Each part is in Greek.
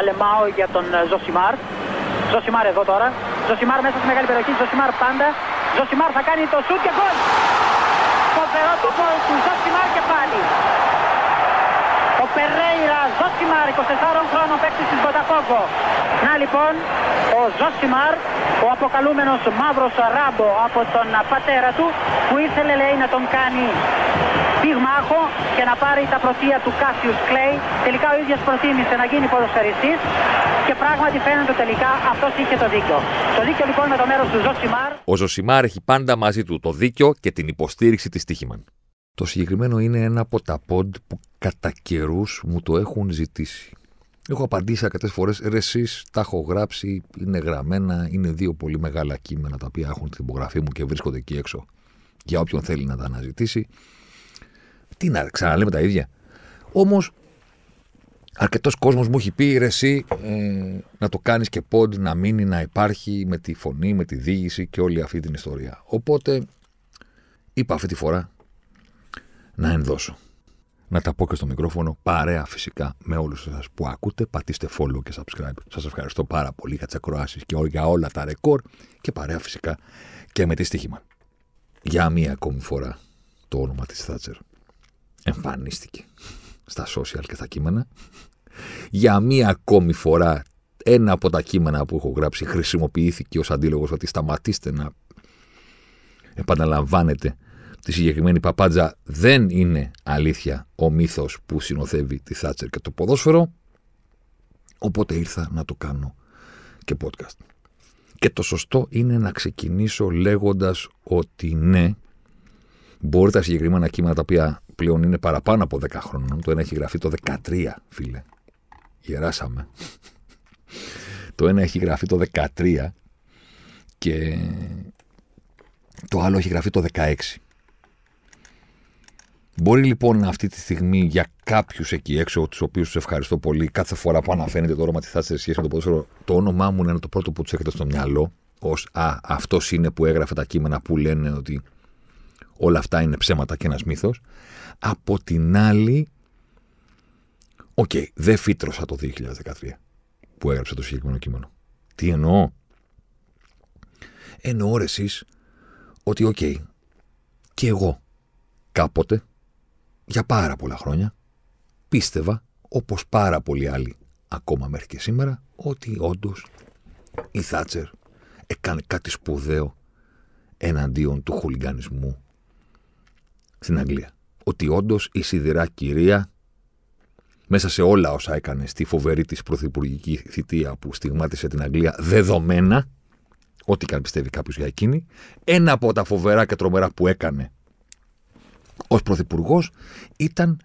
Αλεμάω για τον ε, Ζωσιμάρ. Ζωσιμάρ εδώ τώρα. Ζωσιμάρ μέσα στη μεγάλη περιοχή. Ζωσιμάρ πάντα. Ζωσιμάρ θα κάνει το σουτ και γκολ. Φοβερό το γκολ του Ζωσιμάρ και πάλι. Ο Περέιρα Ζωσιμάρ, 24 χρόνο παίκτη της Βοτακόγκο. Να λοιπόν, ο Ζωσιμάρ, ο αποκαλούμενος μαύρος ράμπο από τον πατέρα του, που ήθελε λέει να τον κάνει πυγμάχο για και να πάρει τα προτεία του Κάσιους Κλέη. Τελικά ο ίδιος προτίμησε να γίνει ποδοσφαιριστής και πράγματι φαίνεται τελικά αυτός είχε το δίκιο. Το δίκιο λοιπόν με το μέρος του Ζωσιμάρ. Ο Ζωσιμάρ έχει πάντα μαζί του το δίκιο και την υποστήριξη της Τύχημαν. Το συγκεκριμένο είναι ένα από τα πόντ που κατά καιρούς μου το έχουν ζητήσει. Έχω απαντήσει αρκετές φορές, ρε εσείς τα έχω γράψει, είναι γραμμένα, είναι δύο πολύ μεγάλα κείμενα τα οποία έχουν την υπογραφή μου και βρίσκονται εκεί έξω για όποιον θέλει να τα αναζητήσει. Τι να ξαναλέμε τα ίδια. Όμως, αρκετός κόσμος μου έχει πει ρε, εσύ ε, να το κάνεις και πόντ, να μείνει, να υπάρχει με τη φωνή, με τη δίγηση και όλη αυτή την ιστορία. Οπότε, είπα αυτή τη φορά να ενδώσω. Να τα πω και στο μικρόφωνο, παρέα φυσικά με όλους σας που ακούτε. Πατήστε follow και subscribe. Σας ευχαριστώ πάρα πολύ για τις ακροάσεις και για όλα τα ρεκόρ και παρέα φυσικά και με τη στοίχημα. Για μία ακόμη φορά το όνομα της Θάτσερ εμφανίστηκε στα social και στα κείμενα. Για μία ακόμη φορά ένα από τα κείμενα που έχω γράψει χρησιμοποιήθηκε ως αντίλογος ότι σταματήστε να επαναλαμβάνετε τη συγκεκριμένη παπάντζα δεν είναι αλήθεια ο μύθος που συνοθεύει τη Θάτσερ και το ποδόσφαιρο οπότε ήρθα να το κάνω και podcast. Και το σωστό είναι να ξεκινήσω λέγοντας ότι ναι, μπορεί τα συγκεκριμένα κείμενα τα οποία πλέον είναι παραπάνω από 10 χρόνων. Το ένα έχει γραφεί το 13, φίλε. Γεράσαμε. το ένα έχει γραφεί το 13 και το άλλο έχει γραφεί το 16. Μπορεί λοιπόν αυτή τη στιγμή για κάποιους εκεί έξω, τους οποίους τους ευχαριστώ πολύ, κάθε φορά που αναφέρετε το όνομα τη θάση σε σχέση με το ποδόσφαιρο, το όνομά μου είναι το πρώτο που τους έρχεται στο μυαλό, ως Α, αυτός είναι που έγραφε τα κείμενα που λένε ότι όλα αυτά είναι ψέματα και ένας μύθος. Από την άλλη, οκ, δεν φύτρωσα το 2013 που έγραψα το συγκεκριμένο κείμενο. Τι εννοώ. Εννοώ ρε εσείς ότι οκ, okay, και εγώ κάποτε, για πάρα πολλά χρόνια, πίστευα, όπως πάρα πολλοί άλλοι ακόμα μέχρι και σήμερα, ότι όντως η Θάτσερ έκανε κάτι σπουδαίο εναντίον του χουλιγανισμού στην Αγγλία. Ότι όντως η σιδηρά κυρία μέσα σε όλα όσα έκανε στη φοβερή της πρωθυπουργική θητεία που στιγμάτισε την Αγγλία δεδομένα, ό,τι και αν πιστεύει κάποιος για εκείνη, ένα από τα φοβερά και τρομερά που έκανε ως πρωθυπουργός ήταν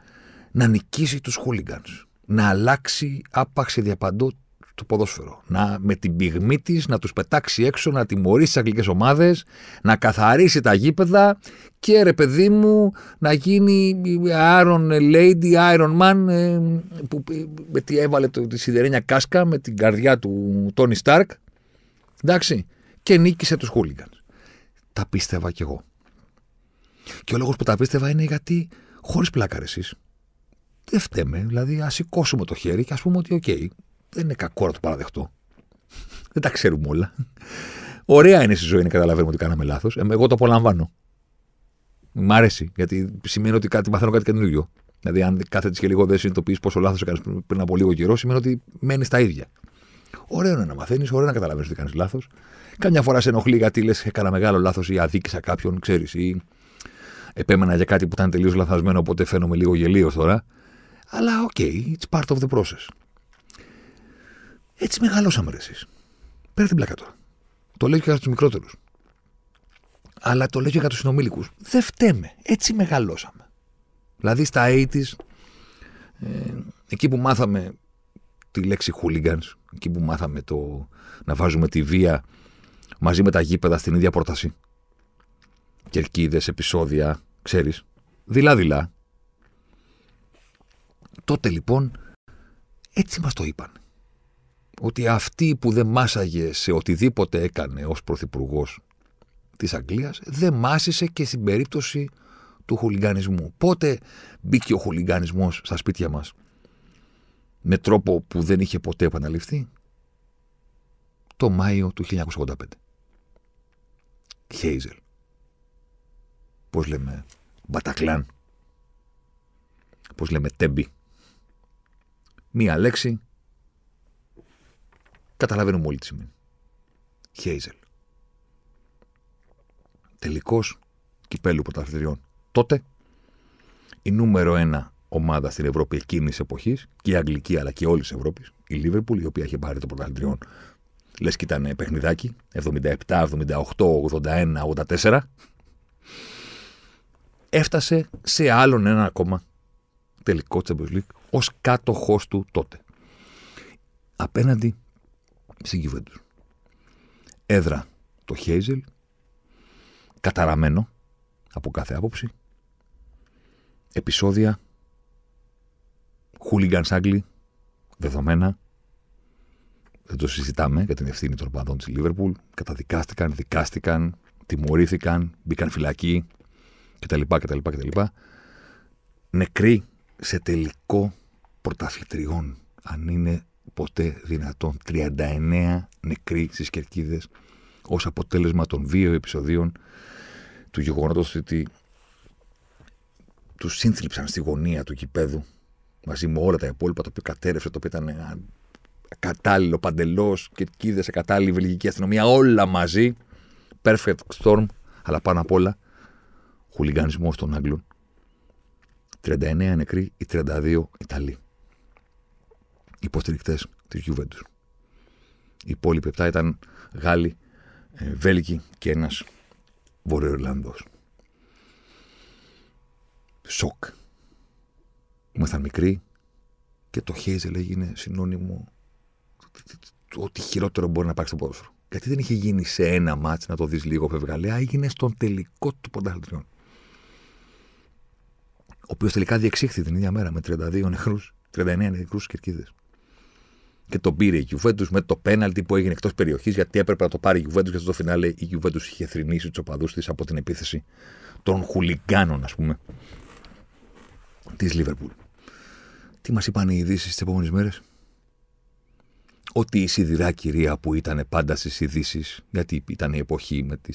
να νικήσει τους χούλιγκανς. Να αλλάξει άπαξ διαπαντό το ποδόσφαιρο. Να, με την πυγμή της να τους πετάξει έξω, να τιμωρήσει τις αγγλικές ομάδες, να καθαρίσει τα γήπεδα και ρε παιδί μου να γίνει Iron Lady, Iron Man ε, που ε, με έβαλε το, τη σιδερένια κάσκα με την καρδιά του Τόνι Σταρκ. Εντάξει. Και νίκησε τους χούλιγκαν. Τα πίστευα κι εγώ. Και ο λόγος που τα πίστευα είναι γιατί χωρίς πλάκα εσείς. δεν φταίμε. Δηλαδή, ας σηκώσουμε το χέρι και ας πούμε ότι, οκ, δεν είναι κακό να το παραδεχτώ. δεν τα ξέρουμε όλα. Ωραία είναι στη ζωή να καταλαβαίνουμε ότι κάναμε λάθος. Ε, εγώ το απολαμβάνω. Μ' αρέσει, γιατί σημαίνει ότι κάτι, μαθαίνω κάτι καινούργιο. Δηλαδή, αν κάθεται και λίγο δεν συνειδητοποιείς πόσο λάθος έκανες πριν από λίγο καιρό, σημαίνει ότι μένεις τα ίδια. Ωραίο είναι να μαθαίνεις, ωραίο να καταλαβαίνεις ότι κάνεις λάθος. Καμιά φορά σε ενοχλεί γιατί λες: Έκανα μεγάλο λάθος ή αδίκησα κάποιον, ξέρεις, ή επέμενα για κάτι που ήταν τελείως λαθασμένο, οπότε φαίνομαι λίγο γελίος τώρα. Αλλά οκ, okay, it's part of the process. Έτσι μεγαλώσαμε ρε εσείς. Πέρα την πλάκα τώρα. Το λέω και για τους μικρότερους. Αλλά το λέω και για τους συνομήλικους. Δεν φταίμε. Έτσι μεγαλώσαμε. Δηλαδή στα 80 ε, εκεί που μάθαμε τη λέξη hooligans, εκεί που μάθαμε το να βάζουμε τη βία μαζί με τα γήπεδα στην ίδια πρόταση. Κερκίδες, επεισόδια, ξέρεις. Δειλά-δειλά. Τότε λοιπόν, έτσι μας το είπαν ότι αυτή που δεν μάσαγε σε οτιδήποτε έκανε ως Πρωθυπουργός της Αγγλίας δεν μάσησε και στην περίπτωση του χουλιγανισμού. Πότε μπήκε ο χουλιγανισμός στα σπίτια μας με τρόπο που δεν είχε ποτέ επαναληφθεί το Μάιο του 1985. Χέιζελ. Πώς λέμε Μπατακλάν. Πώς λέμε Τέμπι. Μία λέξη Καταλαβαίνουμε όλοι τι σημαίνει. Χέιζελ. Τελικός κυπέλου πρωταθλητριών. Τότε η νούμερο ένα ομάδα στην Ευρώπη εκείνης της εποχής και η Αγγλική αλλά και όλης της Ευρώπης, η Λίβερπουλ, η οποία είχε πάρει το πρωταθλητριών, λες και ήταν παιχνιδάκι, 77, 78, 81, 84, έφτασε σε άλλον ένα ακόμα τελικό Champions League ως κάτοχος του τότε. Απέναντι στην Έδρα το Χέιζελ, καταραμένο από κάθε άποψη, επισόδια χούλιγκαν σάγκλι, δεδομένα, δεν το συζητάμε για την ευθύνη των παδών της Λίβερπουλ. Καταδικάστηκαν, δικάστηκαν, τιμωρήθηκαν, μπήκαν φυλακοί κτλ. κτλ, κτλ. Νεκροί σε τελικό πρωταθλητριών. Αν είναι ποτέ δυνατόν 39 νεκροί στις Κερκίδες ως αποτέλεσμα των δύο επεισοδίων του γεγονότος ότι τους σύνθλιψαν στη γωνία του κηπέδου μαζί με όλα τα υπόλοιπα το οποίο κατέρευσε, το οποίο ήταν κατάλληλο παντελώς, κερκίδες, κατάλληλη βελγική αστυνομία, όλα μαζί. Perfect storm, αλλά πάνω απ' όλα χουλιγανισμός των Άγγλων. 39 νεκροί, οι 32 Ιταλοί υποστηρικτές της Γιουβέντου. Οι υπόλοιποι επτά ήταν Γάλλοι, ε, Βέλγοι και ένας Βορειοϊρλανδό. Σοκ. Ήμασταν μικροί και το Χέιζελ έγινε συνώνυμο ότι χειρότερο μπορεί να υπάρξει στο ποδόσφαιρο. Γιατί δεν είχε γίνει σε ένα μάτς να το δεις λίγο φευγαλέα, έγινε στον τελικό του πονταχλητριών. Ο οποίος τελικά διεξήχθη την ίδια μέρα με 32 νεκρού, 39 νεκρούς κερκίδες και τον πήρε η Γιουβέντους με το πέναλτι που έγινε εκτός περιοχής γιατί έπρεπε να το πάρει η Γιουβέντους γιατί στο φινάλε η Γιουβέντους είχε θρυνήσει τους οπαδούς τη από την επίθεση των χουλιγκάνων, ας πούμε, της Λίβερπουλ. Τι μας είπαν οι ειδήσεις τις επόμενες μέρες, Ότι η σιδηρά κυρία που ήταν πάντα στις ειδήσεις, γιατί ήταν η εποχή με τις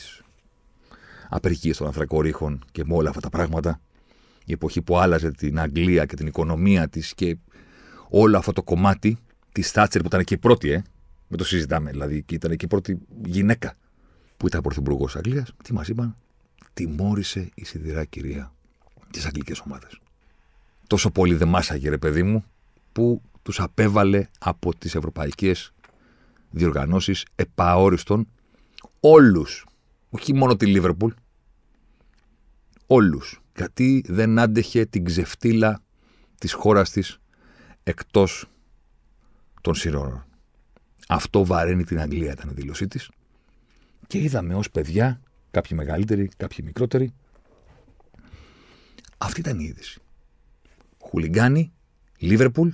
απεργίες των ανθρακορίχων και με όλα αυτά τα πράγματα, η εποχή που άλλαζε την Αγγλία και την οικονομία της και όλο αυτό το κομμάτι τη Θάτσερ που ήταν η πρώτη, ε. Με το συζητάμε. Δηλαδή ήταν η πρώτη γυναίκα που ήταν πρωθυπουργός Αγγλίας. Τι μας είπαν, τιμώρησε η σιδηρά κυρία τι αγγλικέ ομάδε. Τόσο πολύ δεμάσαγε μάσαγε, ρε παιδί μου, που τους απέβαλε από τις ευρωπαϊκές διοργανώσεις επαόριστον όλους. Όχι μόνο τη Λίβερπουλ. Όλους. Γιατί δεν άντεχε την ξεφτύλα της χώρας της εκτός των Συρώνων. Αυτό βαραίνει την Αγγλία, ήταν η δήλωσή της. Και είδαμε ως παιδιά, κάποιοι μεγαλύτεροι, κάποιοι μικρότεροι. Αυτή ήταν η είδηση. Χουλιγκάνι Λίβερπουλ,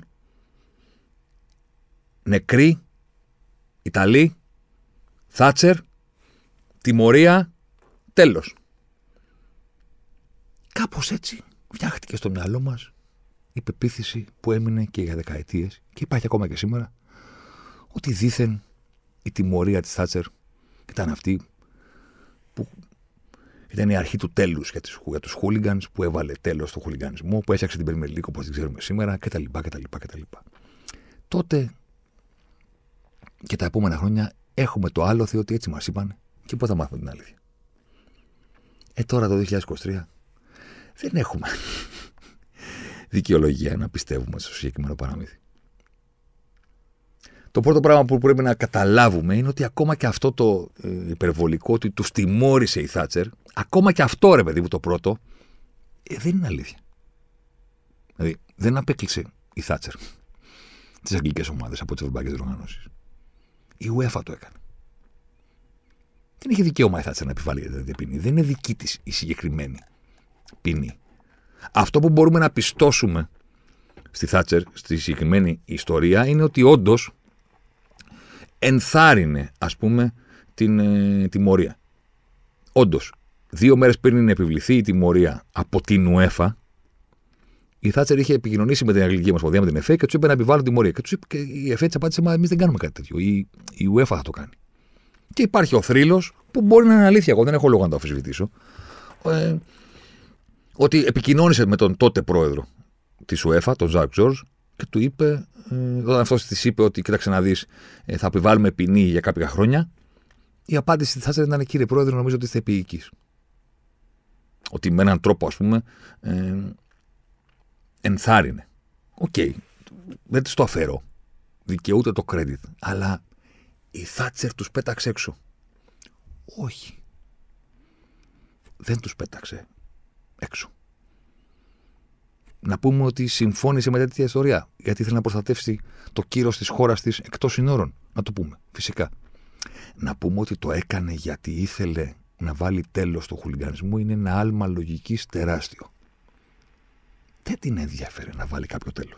νεκροί, Ιταλοί, Θάτσερ, τιμωρία, τέλος. Κάπως έτσι φτιάχτηκε στο μυαλό μας η πεποίθηση που έμεινε και για δεκαετίες και υπάρχει ακόμα και σήμερα, ότι δήθεν η τιμωρία της Θάτσερ ήταν αυτή που ήταν η αρχή του τέλους για τους χούλιγκαν, που έβαλε τέλος στον χούλιγκανισμό, που έφτιαξε την Περμελίκο, όπως την ξέρουμε σήμερα κτλ. κτλ, κτλ. Τότε και τα επόμενα χρόνια έχουμε το άλοθη ότι έτσι μας είπαν και πού θα μάθουμε την αλήθεια. Ε τώρα το 2023 δεν έχουμε δικαιολογία να πιστεύουμε στο συγκεκριμένο παραμύθι. Το πρώτο πράγμα που πρέπει να καταλάβουμε είναι ότι ακόμα και αυτό το ε, υπερβολικό ότι τους τιμώρησε η Θάτσερ, ακόμα και αυτό ρε παιδί μου το πρώτο, ε, δεν είναι αλήθεια. Δηλαδή δεν απέκλεισε η Θάτσερ τις αγγλικές ομάδες από τις ευρωπαϊκές οργανώσει. Η UEFA το έκανε. Δεν είχε δικαίωμα η Θάτσερ να επιβάλλει την ποινή. Δεν είναι δική της η συγκεκριμένη ποινή. Αυτό που μπορούμε να πιστώσουμε στη Θάτσερ, στη συγκεκριμένη ιστορία, είναι ότι όντως ενθάρρυνε, ας πούμε, την ε, τιμωρία. Όντως, δύο μέρες πριν επιβληθεί η τιμωρία από την UEFA, η Θάτσερ είχε επικοινωνήσει με την Αγγλική Ομοσπονδία, με την ΕΦΕ και τους είπε να επιβάλλουν τιμωρία. Και, είπε, και η ΕΦΕ τη απάντησε: Μα εμείς δεν κάνουμε κάτι τέτοιο. Η, η UEFA θα το κάνει. Και υπάρχει ο θρύλος που μπορεί να είναι αλήθεια. Εγώ δεν έχω λόγο να το αφισβητήσω. Ε, ότι επικοινώνησε με τον τότε πρόεδρο της UEFA, τον Ζακ Τζορτζ, και του είπε, ε, όταν αυτός της είπε ότι κοίταξε να δεις, ε, θα επιβάλλουμε ποινή για κάποια χρόνια, η απάντηση τη Θάτσερ ήταν κύριε πρόεδρο νομίζω ότι είστε επίοικη. Ότι με έναν τρόπο, ας πούμε, ε, ενθάρρυνε. Οκ, okay. δεν της το αφαιρώ. Δικαιούται το credit. Αλλά η Θάτσερ τους πέταξε έξω. Όχι. Δεν τους πέταξε έξω. Να πούμε ότι συμφώνησε με τέτοια ιστορία γιατί ήθελε να προστατεύσει το κύρος της χώρας της εκτός συνόρων. Να το πούμε, φυσικά. Να πούμε ότι το έκανε γιατί ήθελε να βάλει τέλος στο χουλιγανισμό είναι ένα άλμα λογικής τεράστιο. Δεν την ενδιαφέρε να βάλει κάποιο τέλος.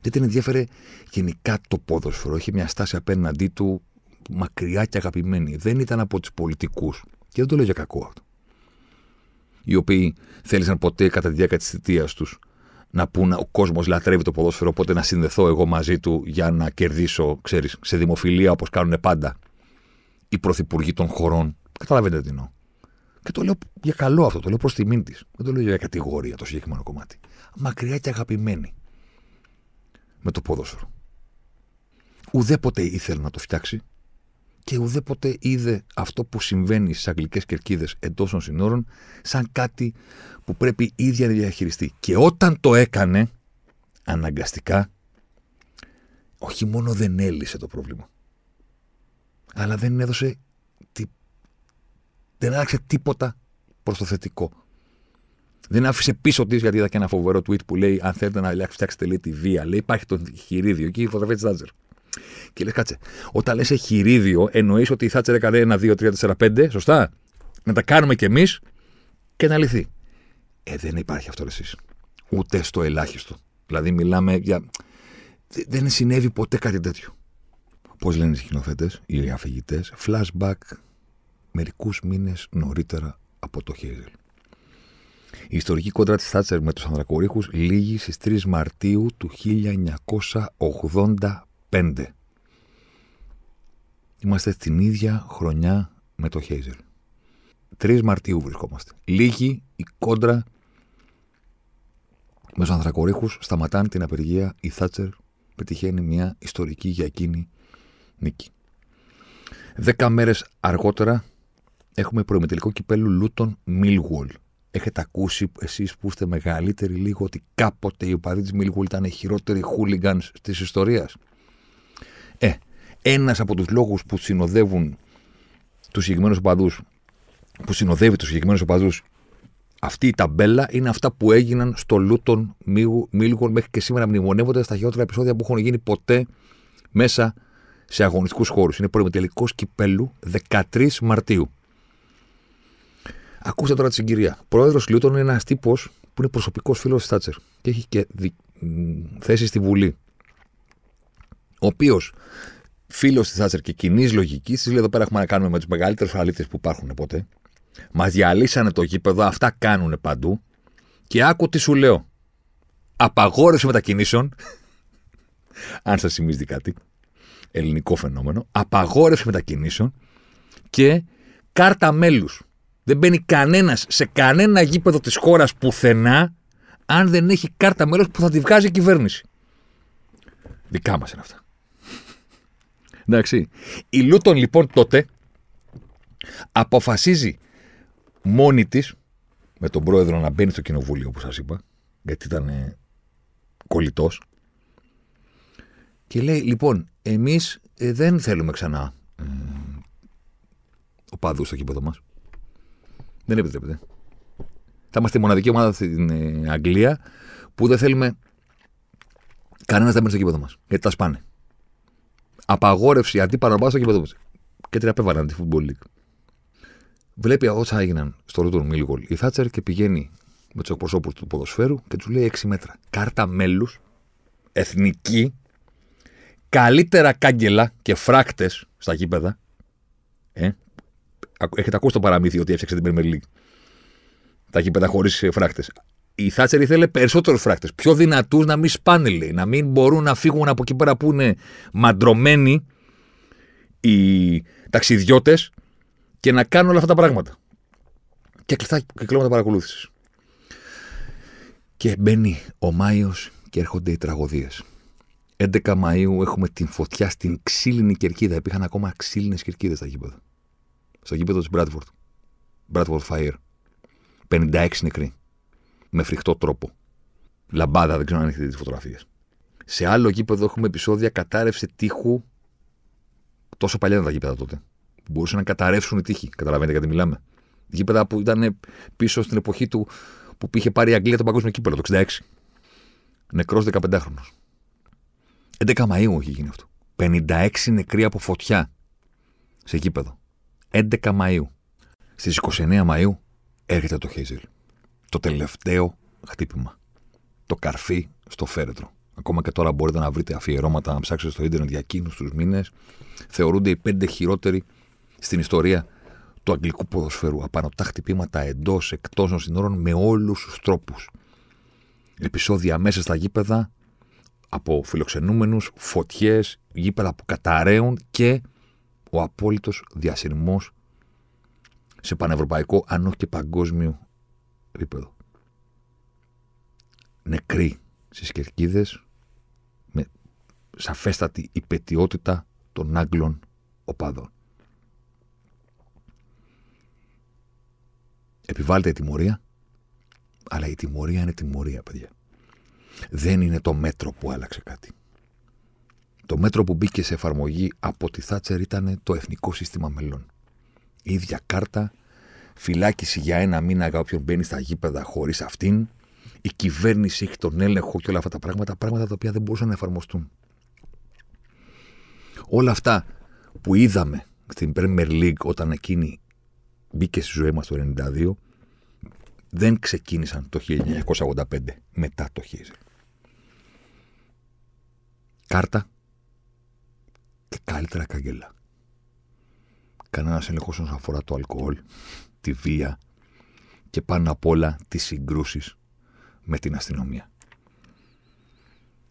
Δεν την ενδιαφέρε γενικά το ποδοσφαιρό. Είχε μια στάση απέναντί του μακριά και αγαπημένη. Δεν ήταν από τους πολιτικούς. Και δεν το λέω για κακό αυτό οι οποίοι θέλησαν ποτέ κατά τη διάρκεια της θητείας τους να πούν ο κόσμος λατρεύει το ποδόσφαιρο, οπότε να συνδεθώ εγώ μαζί του για να κερδίσω, ξέρεις, σε δημοφιλία όπως κάνουν πάντα οι πρωθυπουργοί των χωρών. Καταλαβαίνετε τι εννοώ. Και το λέω για καλό αυτό, το λέω προς τιμήν της. Δεν το λέω για κατηγορία το συγκεκριμένο κομμάτι. Μακριά και αγαπημένη με το ποδόσφαιρο. Ουδέποτε ήθελε να το φτιάξει και ουδέποτε είδε αυτό που συμβαίνει στις αγγλικές κερκίδες εντός των συνόρων σαν κάτι που πρέπει η ίδια να διαχειριστεί. Και όταν το έκανε, αναγκαστικά, όχι μόνο δεν έλυσε το πρόβλημα, αλλά δεν έδωσε, δεν άλλαξε τίποτα προς το θετικό. Δεν άφησε πίσω της, γιατί είδα και ένα φοβερό tweet που λέει: Αν θέλετε να φτιάξετε λέει, τη βία, λέει, υπάρχει το χειρίδιο εκεί η φωτογραφία της και λες, κάτσε. Όταν λες εχειρίδιο, εννοείς ότι η Θάτσερ έκανε ένα, δύο, τρία, τέσσερα, πέντε, σωστά. Να τα κάνουμε κι εμείς και να λυθεί. Ε, δεν υπάρχει αυτό εσεί. Ούτε στο ελάχιστο. Δηλαδή, μιλάμε για. Δεν συνέβη ποτέ κάτι τέτοιο. Πώς λένε οι σκηνοθέτες, οι αφηγητές, flashback μερικούς μήνες νωρίτερα από το Χέιζελ. Η ιστορική κόντρα της Θάτσερ με τους Ανδρακορίχου λύγει στις 3 Μαρτίου του 5. Είμαστε στην ίδια χρονιά με το Χέιζελ. 3 Μαρτίου βρισκόμαστε. Λίγη η κόντρα με τους ανθρακορίχους σταματάνε την απεργία. Η Θάτσερ πετυχαίνει μια ιστορική για εκείνη νίκη. Δέκα μέρες αργότερα έχουμε προημετελικό κυπέλου Λούτον Μίλγουολ. Έχετε ακούσει εσείς που είστε μεγαλύτεροι λίγο ότι κάποτε οι οπαδοί της Μίλγουολ ήταν οι χειρότεροι χούλιγκαν της ιστορίας. Ένας από τους λόγους που συνοδεύουν τους συγκεκριμένους οπαδούς, που συνοδεύει τους συγκεκριμένους οπαδούς αυτή η ταμπέλα είναι αυτά που έγιναν στο Λούτον Μίλγον μέχρι και σήμερα μνημονεύονται στα χειρότερα επεισόδια που έχουν γίνει ποτέ μέσα σε αγωνιστικούς χώρους. Είναι προημετελικό κυπέλου 13 Μαρτίου. Ακούστε τώρα τη συγκυρία. Πρόεδρος Λούτον είναι ένας τύπος που είναι προσωπικός φίλος της Θάτσερ και έχει και δι... θέση στη Βουλή. Ο οποίος φίλος της Θάτσερ και κοινής λογικής, της λέει: Εδώ πέρα έχουμε να κάνουμε με τους μεγαλύτερους αλήτε που υπάρχουν ποτέ. Μας διαλύσανε το γήπεδο, αυτά κάνουν παντού. Και άκου τι σου λέω. Απαγόρευση μετακινήσεων. αν σας θυμίζει κάτι. Ελληνικό φαινόμενο. Απαγόρευση μετακινήσεων και κάρτα μέλους. Δεν μπαίνει κανένας σε κανένα γήπεδο της χώρας πουθενά αν δεν έχει κάρτα μέλο που θα τη βγάζει η κυβέρνηση. Δικά μας είναι αυτά. Εντάξει. Η Λούτον λοιπόν τότε αποφασίζει μόνη της με τον πρόεδρο να μπαίνει στο κοινοβούλιο, όπως σας είπα, γιατί ήταν ε, κολλητός. Και λέει, λοιπόν, εμείς ε, δεν θέλουμε ξανά ο οπαδού στο κήπεδο μας. Δεν επιτρέπεται. Θα είμαστε η μοναδική ομάδα στην ε, Αγγλία που δεν θέλουμε κανένας να μπαίνει στο κήπεδο μας. Γιατί τα σπάνε απαγόρευση αντί παραμπάστα και παντού. Και την απέβαλαν τη Football League. Βλέπει όσα έγιναν στο Ρούτον Μίλγολ η Θάτσερ και πηγαίνει με τους εκπροσώπους του ποδοσφαίρου και τους λέει 6 μέτρα. Κάρτα μέλους, εθνική, καλύτερα κάγκελα και φράκτες στα γήπεδα. Ε, έχετε ακούσει το παραμύθι ότι έφτιαξε την Premier Τα γήπεδα χωρίς φράκτες η Θάτσερ ήθελε περισσότερους φράχτε. Πιο δυνατούς να μην σπάνε, λέει, να μην μπορούν να φύγουν από εκεί πέρα που είναι μαντρωμένοι οι ταξιδιώτες και να κάνουν όλα αυτά τα πράγματα. Και κλειστά κυκλώματα παρακολούθησης. Και μπαίνει ο Μάιος και έρχονται οι τραγωδίες. 11 Μαου έχουμε την φωτιά στην ξύλινη κερκίδα. Υπήρχαν ακόμα ξύλινες κερκίδες στα γήπεδα. Στο γήπεδο της Bradford. Bradford Fire. 56 νεκροί με φρικτό τρόπο. Λαμπάδα, δεν ξέρω αν έχετε δει τις φωτογραφίες. Σε άλλο γήπεδο έχουμε επεισόδια κατάρρευση τείχου. Τόσο παλιά ήταν τα γήπεδα τότε. Μπορούσαν να καταρρεύσουν οι τείχοι. Καταλαβαίνετε γιατί μιλάμε. Γήπεδα που ήταν πίσω στην εποχή του που είχε πάρει η Αγγλία το παγκόσμιο κύπελο το 66. Νεκρό 15χρονο. 11 Μαου είχε γίνει αυτό. 56 νεκροί από φωτιά σε γήπεδο. 11 Μαου. Στι 29 Μαου έρχεται το Χέιζελ το τελευταίο χτύπημα. Το καρφί στο φέρετρο. Ακόμα και τώρα μπορείτε να βρείτε αφιερώματα, να ψάξετε στο ίντερνετ για εκείνους τους μήνες. Θεωρούνται οι πέντε χειρότεροι στην ιστορία του αγγλικού ποδοσφαίρου. Απανοτά χτυπήματα εντός, εκτός των συνόρων με όλους τους τρόπους. Επισόδια μέσα στα γήπεδα από φιλοξενούμενους, φωτιές, γήπεδα που καταραίουν και ο απόλυτος διασυρμός σε πανευρωπαϊκό, αν όχι και παγκόσμιο επίπεδο. Νεκροί στις κερκίδες με σαφέστατη υπετιότητα των Άγγλων οπαδών. Επιβάλλεται η τιμωρία, αλλά η τιμωρία είναι τιμωρία, παιδιά. Δεν είναι το μέτρο που άλλαξε κάτι. Το μέτρο που μπήκε σε εφαρμογή από τη Θάτσερ ήταν το Εθνικό Σύστημα Μελών. Η ίδια κάρτα, φυλάκιση για ένα μήνα για όποιον μπαίνει στα γήπεδα χωρίς αυτήν. Η κυβέρνηση έχει τον έλεγχο και όλα αυτά τα πράγματα, πράγματα τα οποία δεν μπορούσαν να εφαρμοστούν. Όλα αυτά που είδαμε στην Premier League όταν εκείνη μπήκε στη ζωή μας το 1992, δεν ξεκίνησαν το 1985, μετά το Χίζελ. Κάρτα και καλύτερα καγκελά. Κανένας έλεγχος όσον αφορά το αλκοόλ, τη βία και πάνω απ' όλα τις συγκρούσεις με την αστυνομία.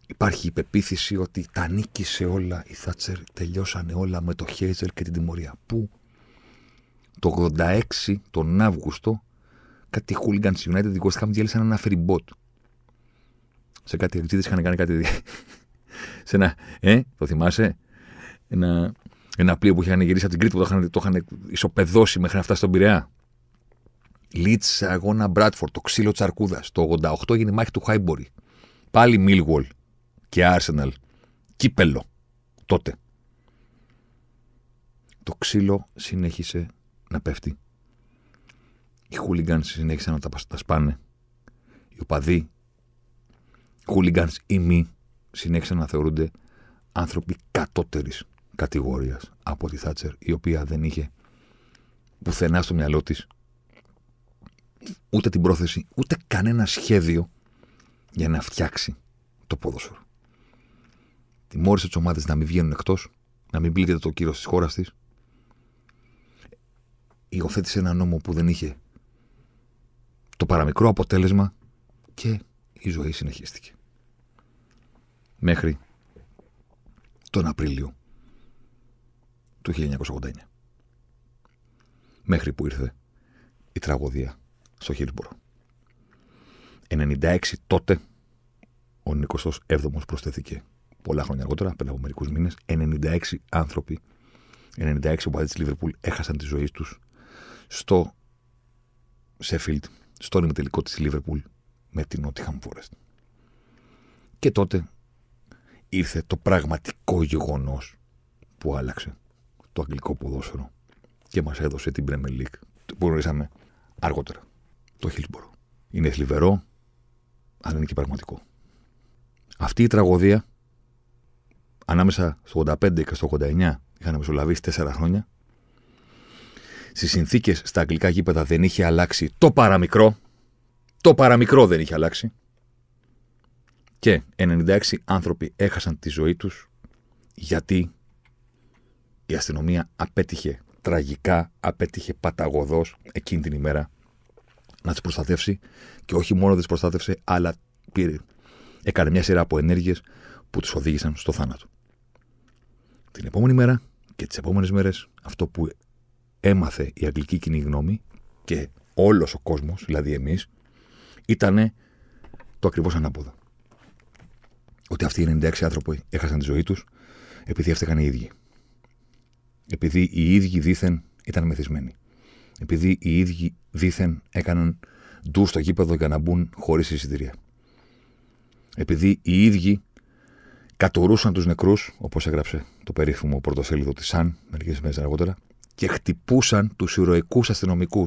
Υπάρχει η πεποίθηση ότι τα νίκησε όλα η Θάτσερ, τελειώσανε όλα με το Χέιζερ και την τιμωρία. Πού το 86 τον Αύγουστο κάτι χούλιγκαν τη United West διέλυσαν ένα φεριμπότ. Σε κάτι εκτζήτες είχαν κάνει κάτι... σε ένα... Ε, το θυμάσαι? Ένα, ένα πλοίο που είχαν γυρίσει από την Κρήτη που το είχαν, το είχαν ισοπεδώσει μέχρι να φτάσει στον Πειραιά. Λίτ αγώνα Μπράτφορντ, το ξύλο της Αρκούδας. Το 88 έγινε μάχη του Χάιμπορι. Πάλι Μίλγουολ και Άρσεναλ. Κύπελο. Τότε. Το ξύλο συνέχισε να πέφτει. Οι χούλιγκαν συνέχισαν να τα σπάνε. Οι οπαδοί, χούλιγκαν ή μη, συνέχισαν να θεωρούνται άνθρωποι κατώτερης κατηγορίας από τη Θάτσερ, η οποία δεν είχε πουθενά στο μυαλό της ούτε την πρόθεση, ούτε κανένα σχέδιο για να φτιάξει το ποδόσφαιρο. Τιμώρησε τις ομάδες να μην βγαίνουν εκτός, να μην πλήττεται το κύριο της χώρας της. Υιοθέτησε ένα νόμο που δεν είχε το παραμικρό αποτέλεσμα και η ζωή συνεχίστηκε. Μέχρι τον Απρίλιο του 1989. Μέχρι που ήρθε η τραγωδία στο Χίλσμπορο. 96 τότε ο 27 7ο προσθέθηκε. Πολλά χρόνια αργότερα, πέρα από μερικούς μήνες, 96 άνθρωποι, 96 οπαδοί της Λίβερπουλ έχασαν τη ζωή τους στο Σεφίλτ, στο ημιτελικό της Λίβερπουλ με την Νότιχαμ Φόρεστ. Και τότε ήρθε το πραγματικό γεγονός που άλλαξε το αγγλικό ποδόσφαιρο και μας έδωσε την Premier League που γνωρίσαμε αργότερα το Χίλσμπορο. Είναι θλιβερό, αλλά είναι και πραγματικό. Αυτή η τραγωδία, ανάμεσα στο 85 και στο 89, είχαν μεσολαβήσει τέσσερα χρόνια. Στις συνθήκες στα αγγλικά γήπεδα δεν είχε αλλάξει το παραμικρό. Το παραμικρό δεν είχε αλλάξει. Και 96 άνθρωποι έχασαν τη ζωή τους γιατί η αστυνομία απέτυχε τραγικά, απέτυχε παταγωδός εκείνη την ημέρα να τις προστατεύσει και όχι μόνο δεν τις προστάτευσε, αλλά πήρε, έκανε μια σειρά από ενέργειες που του οδήγησαν στο θάνατο. Την επόμενη μέρα και τις επόμενες μέρες, αυτό που έμαθε η αγγλική κοινή γνώμη και όλος ο κόσμος, δηλαδή εμείς, ήταν το ακριβώς ανάποδο. Ότι αυτοί οι 96 άνθρωποι έχασαν τη ζωή τους επειδή έφταιγαν οι ίδιοι. Επειδή οι ίδιοι δήθεν ήταν μεθυσμένοι επειδή οι ίδιοι δήθεν έκαναν ντου στο γήπεδο για να μπουν χωρίς εισιτήρια. Επειδή οι ίδιοι κατορούσαν τους νεκρούς, όπως έγραψε το περίφημο πρωτοσέλιδο της Σαν μερικές μέρες αργότερα, και χτυπούσαν τους ηρωικούς αστυνομικούς,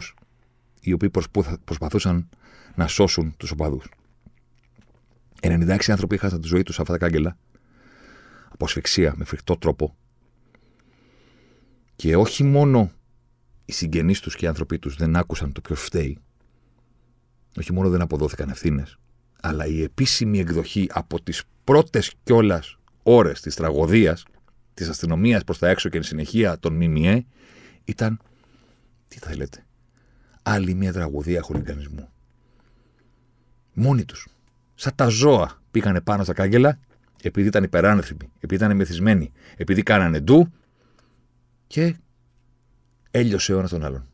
οι οποίοι προσπαθούσαν να σώσουν τους οπαδούς. 96 άνθρωποι έχασαν τη ζωή τους σε αυτά τα κάγκελα, από σφιξία με φρικτό τρόπο. Και όχι μόνο οι συγγενείς τους και οι άνθρωποι τους δεν άκουσαν το ποιος φταίει, όχι μόνο δεν αποδόθηκαν ευθύνες, αλλά η επίσημη εκδοχή από τις πρώτες κιόλας ώρες της τραγωδίας της αστυνομίας προς τα έξω και εν συνεχεία των ΜΜΕ ήταν. Τι θα λέτε, Άλλη μια τραγωδία χολιγκανισμού. Μόνοι τους. Σαν τα ζώα πήγανε πάνω στα κάγκελα επειδή ήταν υπεράνθρωποι, επειδή ήταν μεθυσμένοι, επειδή κάνανε ντου και έλειωσε ο ένας τον άλλον.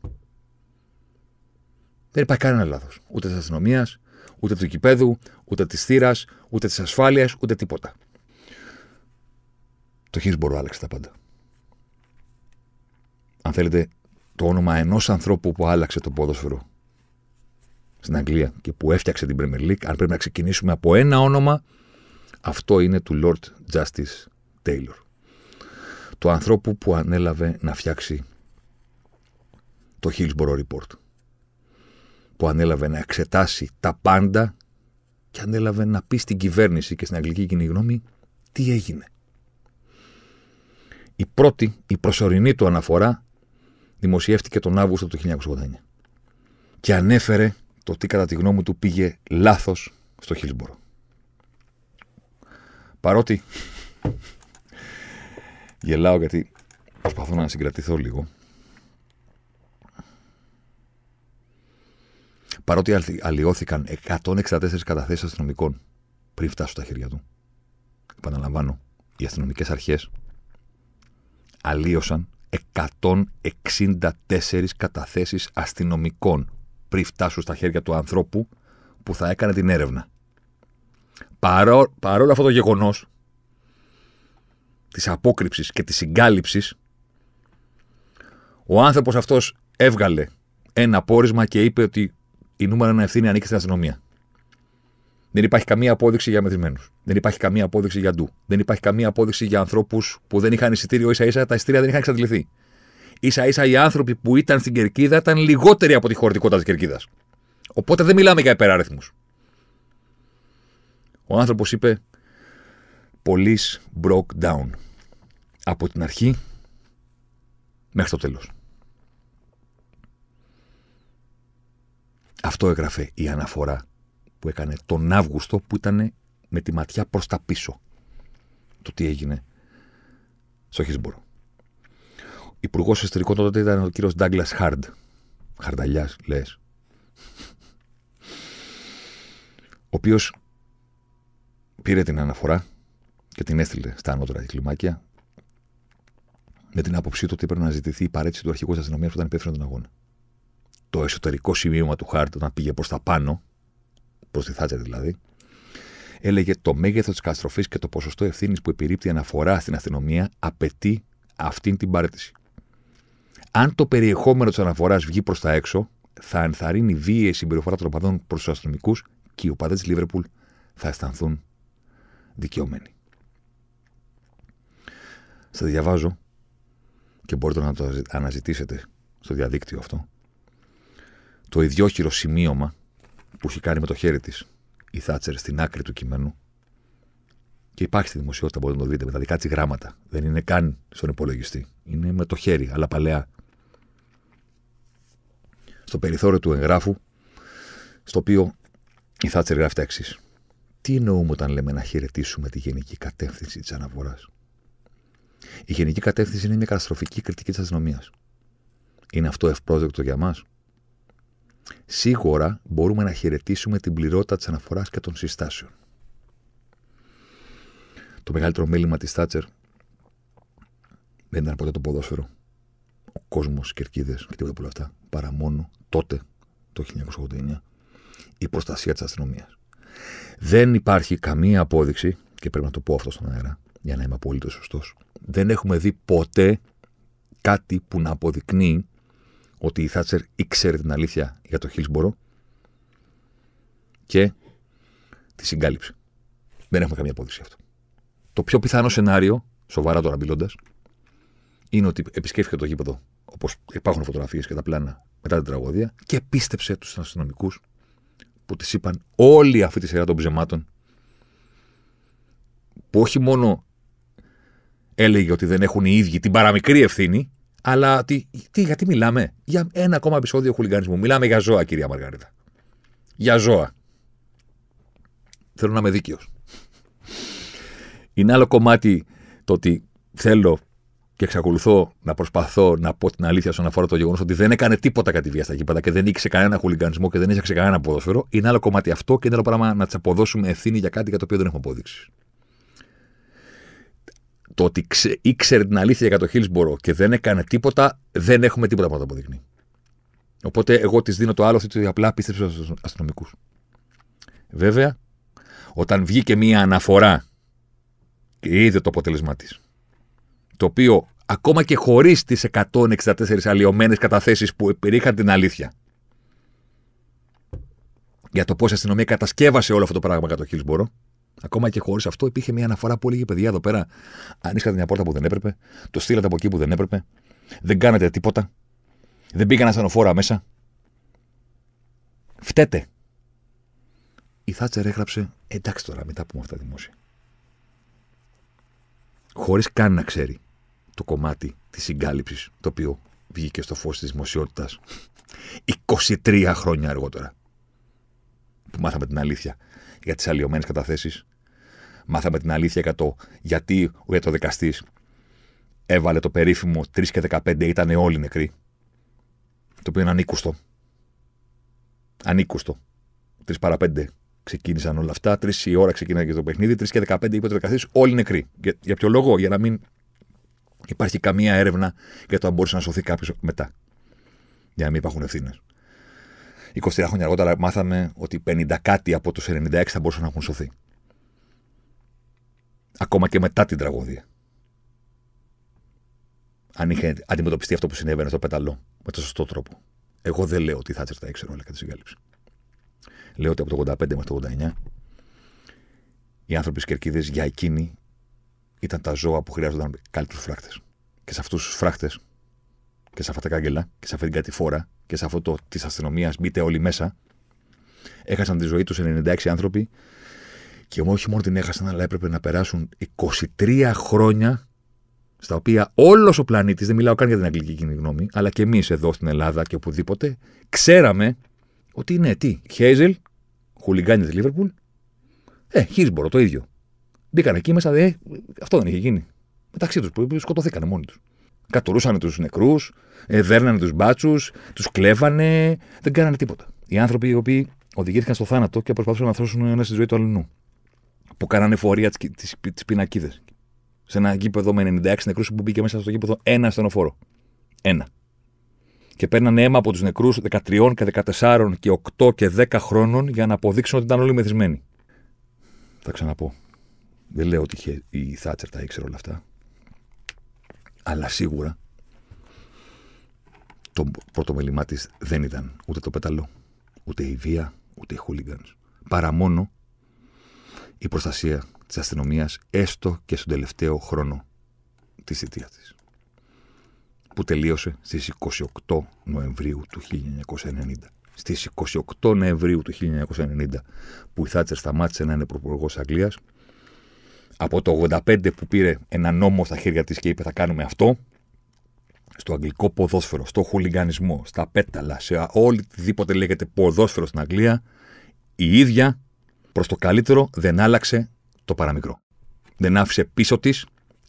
Δεν υπάρχει κανένα λάθος. Ούτε της αστυνομίας, ούτε του κηπέδου, ούτε της θύρας, ούτε της ασφάλειας, ούτε τίποτα. Το Χίσμπορο άλλαξε τα πάντα. Αν θέλετε, το όνομα ενός ανθρώπου που άλλαξε το ποδόσφαιρο στην Αγγλία και που έφτιαξε την Premier League, αν πρέπει να ξεκινήσουμε από ένα όνομα, αυτό είναι του Lord Justice Taylor. Του ανθρώπου που ανέλαβε να φτιάξει το Hillsborough Report που ανέλαβε να εξετάσει τα πάντα και ανέλαβε να πει στην κυβέρνηση και στην αγγλική κοινή γνώμη τι έγινε. Η πρώτη, η προσωρινή του αναφορά δημοσιεύτηκε τον Αύγουστο του 1989 και ανέφερε το τι κατά τη γνώμη του πήγε λάθος στο Χίλσμπορο. Παρότι γελάω γιατί προσπαθώ να συγκρατηθώ λίγο Παρότι αλλοιώθηκαν 164 καταθέσεις αστυνομικών πριν φτάσουν στα χέρια του. Επαναλαμβάνω, οι αστυνομικές αρχές αλλοίωσαν 164 καταθέσεις αστυνομικών πριν φτάσουν στα χέρια του ανθρώπου που θα έκανε την έρευνα. Παρό, παρόλο αυτό το γεγονός της απόκρυψης και της συγκάλυψης, ο άνθρωπος αυτός έβγαλε ένα πόρισμα και είπε ότι η νούμερα να ευθύνη ανήκει στην αστυνομία. Δεν υπάρχει καμία απόδειξη για μετρημένου. Δεν υπάρχει καμία απόδειξη για ντου. Δεν υπάρχει καμία απόδειξη για ανθρώπους που δεν είχαν εισιτήριο ίσα ίσα, τα εισιτήρια δεν είχαν εξαντληθεί. σα ίσα οι άνθρωποι που ήταν στην κερκίδα ήταν λιγότεροι από τη χωρητικότητα της κερκίδας. Οπότε δεν μιλάμε για υπεράριθμους. Ο άνθρωπος είπε Police broke down. Από την αρχή μέχρι το τέλος. Αυτό έγραφε η αναφορά που έκανε τον Αύγουστο που ήταν με τη ματιά προς τα πίσω το τι έγινε στο Χίσμπορο. Ο Υπουργός Εσωτερικών τότε ήταν ο κύριος Ντάγκλας Χάρντ. Χαρδαλιά, λες. Ο οποίος πήρε την αναφορά και την έστειλε στα ανώτερα κλιμάκια με την άποψή του ότι έπρεπε να ζητηθεί η παρέτηση του αρχηγού της αστυνομίας που ήταν υπεύθυνο αγώνα το εσωτερικό σημείωμα του χάρτη όταν πήγε προς τα πάνω, προς τη θάτσα δηλαδή, έλεγε το μέγεθος της καταστροφής και το ποσοστό ευθύνης που επιρρύπτει αναφορά στην αστυνομία απαιτεί αυτήν την παρέτηση. Αν το περιεχόμενο της αναφοράς βγει προς τα έξω, θα ενθαρρύνει βίαιη συμπεριφορά των οπαδών προς τους αστυνομικούς και οι οπαδές της Λίβερπουλ θα αισθανθούν δικαιωμένοι. Σας διαβάζω και μπορείτε να το αναζητήσετε στο διαδίκτυο αυτό το ιδιόχειρο σημείωμα που έχει κάνει με το χέρι της η Θάτσερ στην άκρη του κειμένου. Και υπάρχει στη δημοσιότητα, μπορείτε να το δείτε, με τα δικά της γράμματα. Δεν είναι καν στον υπολογιστή. Είναι με το χέρι, αλλά παλαιά. Στο περιθώριο του εγγράφου, στο οποίο η Θάτσερ γράφει τα εξής. Τι εννοούμε όταν λέμε να χαιρετήσουμε τη γενική κατεύθυνση της αναφοράς. Η γενική κατεύθυνση είναι μια καταστροφική κριτική της αστυνομίας. Είναι αυτό ευπρόσδεκτο για μας. Σίγουρα μπορούμε να χαιρετήσουμε την πληρότητα της αναφοράς και των συστάσεων. Το μεγαλύτερο μέλημα της Θάτσερ δεν ήταν ποτέ το ποδόσφαιρο, ο κόσμος, οι κερκίδες και τίποτα από αυτά, παρά μόνο τότε, το 1989, η προστασία της αστυνομίας. Δεν υπάρχει καμία απόδειξη, και πρέπει να το πω αυτό στον αέρα, για να είμαι απόλυτο σωστός. Δεν έχουμε δει ποτέ κάτι που να αποδεικνύει ότι η Θάτσερ ήξερε την αλήθεια για το Χίλσμπορο και τη συγκάλυψε. Δεν έχουμε καμία απόδειξη αυτό. Το πιο πιθανό σενάριο, σοβαρά τώρα μιλώντας, είναι ότι επισκέφθηκε το γήπεδο, όπως υπάρχουν φωτογραφίες και τα πλάνα μετά την τραγωδία, και πίστεψε τους αστυνομικούς που της είπαν όλη αυτή τη σειρά των ψεμάτων που όχι μόνο έλεγε ότι δεν έχουν οι ίδιοι την παραμικρή ευθύνη, αλλά τι, τι, γιατί μιλάμε, για ένα ακόμα επεισόδιο χουλιγανισμού. Μιλάμε για ζώα, κυρία Μαργαρίτα. Για ζώα. Θέλω να είμαι δίκαιος. Είναι άλλο κομμάτι το ότι θέλω και εξακολουθώ να προσπαθώ να πω την αλήθεια όσον αφορά το γεγονός ότι δεν έκανε τίποτα κατά βία στα γήπεδα και δεν ήξερε κανένα χουλιγκανισμό και δεν ήξερε κανένα ποδόσφαιρο. Είναι άλλο κομμάτι αυτό και είναι άλλο πράγμα να της αποδώσουμε ευθύνη για κάτι για το οποίο δεν έχουμε αποδείξεις το ότι ήξερε την αλήθεια για το Χίλσμπορο και δεν έκανε τίποτα, δεν έχουμε τίποτα που να το αποδεικνύει. Οπότε εγώ της δίνω το άλλο ότι απλά πίστεψε στου αστυνομικού. Βέβαια, όταν βγήκε μία αναφορά και είδε το αποτέλεσμα της, το οποίο ακόμα και χωρίς τις 164 αλλοιωμένες καταθέσεις που υπήρχαν την αλήθεια, για το πώς η αστυνομία κατασκεύασε όλο αυτό το πράγμα για το Χίλσμπορο, Ακόμα και χωρίς αυτό, υπήρχε μια αναφορά που έλεγε: Παιδιά, εδώ πέρα ανοίξατε μια πόρτα που δεν έπρεπε, το στείλατε από εκεί που δεν έπρεπε, δεν κάνατε τίποτα, δεν πήγαν ασθενοφόρα μέσα. Φταίτε. Η Θάτσερ έγραψε: Εντάξει τώρα, μετά μου αυτά δημόσια. Χωρίς καν να ξέρει το κομμάτι της συγκάλυψης το οποίο βγήκε στο φως της δημοσιότητας 23 χρόνια αργότερα που μάθαμε την αλήθεια για τις αλλοιωμένες καταθέσεις μάθαμε την αλήθεια για το γιατί ο ιατροδικαστής έβαλε το περίφημο 3 και 15 ήταν όλοι νεκροί. Το οποίο είναι ανίκουστο. Ανίκουστο. 3 παρα 5 ξεκίνησαν όλα αυτά. 3 η ώρα ξεκίνησε και το παιχνίδι. 3 και 15 είπε ο δικαστής όλοι νεκροί. Για, για ποιο λόγο, για να μην υπάρχει καμία έρευνα για το αν μπορούσε να σωθεί κάποιος μετά. Για να μην υπάρχουν ευθύνες. 23 χρόνια αργότερα μάθαμε ότι 50 κάτι από τους 96 θα μπορούσαν να έχουν σωθεί ακόμα και μετά την τραγωδία. Αν είχε αντιμετωπιστεί αυτό που συνέβαινε στο πεταλό με τον σωστό τρόπο. Εγώ δεν λέω ότι η Θάτσερ τα ήξερε όλα κατά τη συγκάλυψη. Λέω ότι από το 85 μέχρι το 89 οι άνθρωποι κερκίδε για εκείνη ήταν τα ζώα που χρειάζονταν καλύτερους φράχτες. Και σε αυτούς τους φράχτες, και σε αυτά τα κάγκελα, και σε αυτή την κατηφόρα, και σε αυτό το της αστυνομίας μπείτε όλοι μέσα, έχασαν τη ζωή τους 96 άνθρωποι και όχι μόνο την έχασαν, αλλά έπρεπε να περάσουν 23 χρόνια στα οποία όλος ο πλανήτης, δεν μιλάω καν για την αγγλική κοινή γνώμη, αλλά και εμείς εδώ στην Ελλάδα και οπουδήποτε, ξέραμε ότι είναι τι. Χέιζελ, χουλιγκάνι της Λίβερπουλ. Ε, Χίσμπορο το ίδιο. Μπήκαν εκεί μέσα, δε, αυτό δεν είχε γίνει. Μεταξύ τους που σκοτωθήκανε μόνοι τους. Κατουρούσαν τους νεκρούς, ε, δέρνανε τους μπάτσους, τους κλέβανε, δεν κάνανε τίποτα. Οι άνθρωποι οι οποίοι οδηγήθηκαν στο θάνατο και προσπαθούσαν να θρώσουν ένα στη ζωή του αλληνού που κάνανε φορεία τι πινακίδες. Σε ένα γήπεδο με 96 νεκρούς που μπήκε μέσα στο γήπεδο ένα ασθενοφόρο. Ένα. Και παίρνανε αίμα από τους νεκρούς 13 και 14 και 8 και 10 χρόνων για να αποδείξουν ότι ήταν όλοι μεθυσμένοι. Θα ξαναπώ. Δεν λέω ότι είχε, η Θάτσερ τα ήξερε όλα αυτά. Αλλά σίγουρα το πρώτο μέλημά της δεν ήταν ούτε το πεταλό, ούτε η βία, ούτε οι χούλιγκαν. Παρά μόνο η προστασία της αστυνομίας έστω και στον τελευταίο χρόνο της θητείας της που τελείωσε στις 28 Νοεμβρίου του 1990. Στις 28 Νοεμβρίου του 1990 που η Θάτσερ σταμάτησε να είναι πρωθυπουργός Αγγλίας από το 85 που πήρε ένα νόμο στα χέρια της και είπε θα κάνουμε αυτό στο αγγλικό ποδόσφαιρο, στο χουλιγανισμό, στα πέταλα, σε όλη δίποτε λέγεται ποδόσφαιρο στην Αγγλία, η ίδια Προς το καλύτερο δεν άλλαξε το παραμικρό. Δεν άφησε πίσω της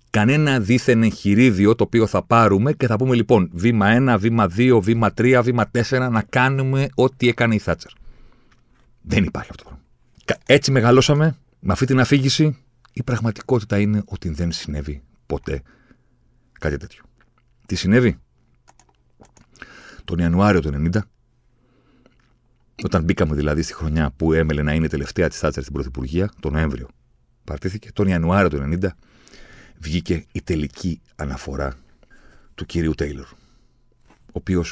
κανένα δίθεν εγχειρίδιο το οποίο θα πάρουμε και θα πούμε λοιπόν βήμα 1, βήμα 2, βήμα 3, βήμα 4 να κάνουμε ό,τι έκανε η Θάτσερ. Δεν υπάρχει αυτό το πράγμα. Έτσι μεγαλώσαμε, με αυτή την αφήγηση, η πραγματικότητα είναι ότι δεν συνέβη ποτέ κάτι τέτοιο. Τι συνέβη? Τον Ιανουάριο του 90, όταν μπήκαμε δηλαδή στη χρονιά που έμελε να είναι τελευταία της Θάτσερ στην Πρωθυπουργία, τον Νοέμβριο παρτήθηκε, τον Ιανουάριο του 1990, βγήκε η τελική αναφορά του κυρίου Τέιλορ. Ο οποίος,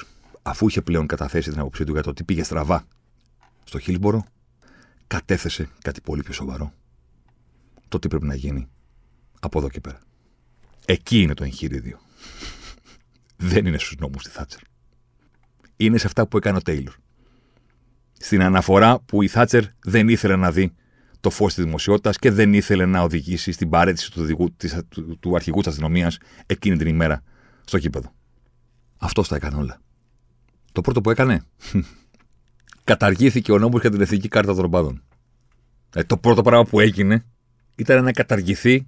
αφού είχε πλέον καταθέσει την άποψή του για το ότι πήγε στραβά στο Χίλμπορο, κατέθεσε κάτι πολύ πιο σοβαρό. Το τι πρέπει να γίνει από εδώ και πέρα. Εκεί είναι το εγχειρίδιο. Δεν είναι στους νόμους τη Θάτσερ. Είναι σε αυτά που έκανε ο Τέιλορ στην αναφορά που η Θάτσερ δεν ήθελε να δει το φως της δημοσιότητας και δεν ήθελε να οδηγήσει στην παρέτηση του, του, του αρχηγού της αστυνομίας εκείνη την ημέρα στο κήπεδο. Αυτό τα έκανε όλα. Το πρώτο που έκανε, καταργήθηκε ο νόμος για την εθνική κάρτα των Ρομπάδων. Ε, το πρώτο πράγμα που έγινε ήταν να καταργηθεί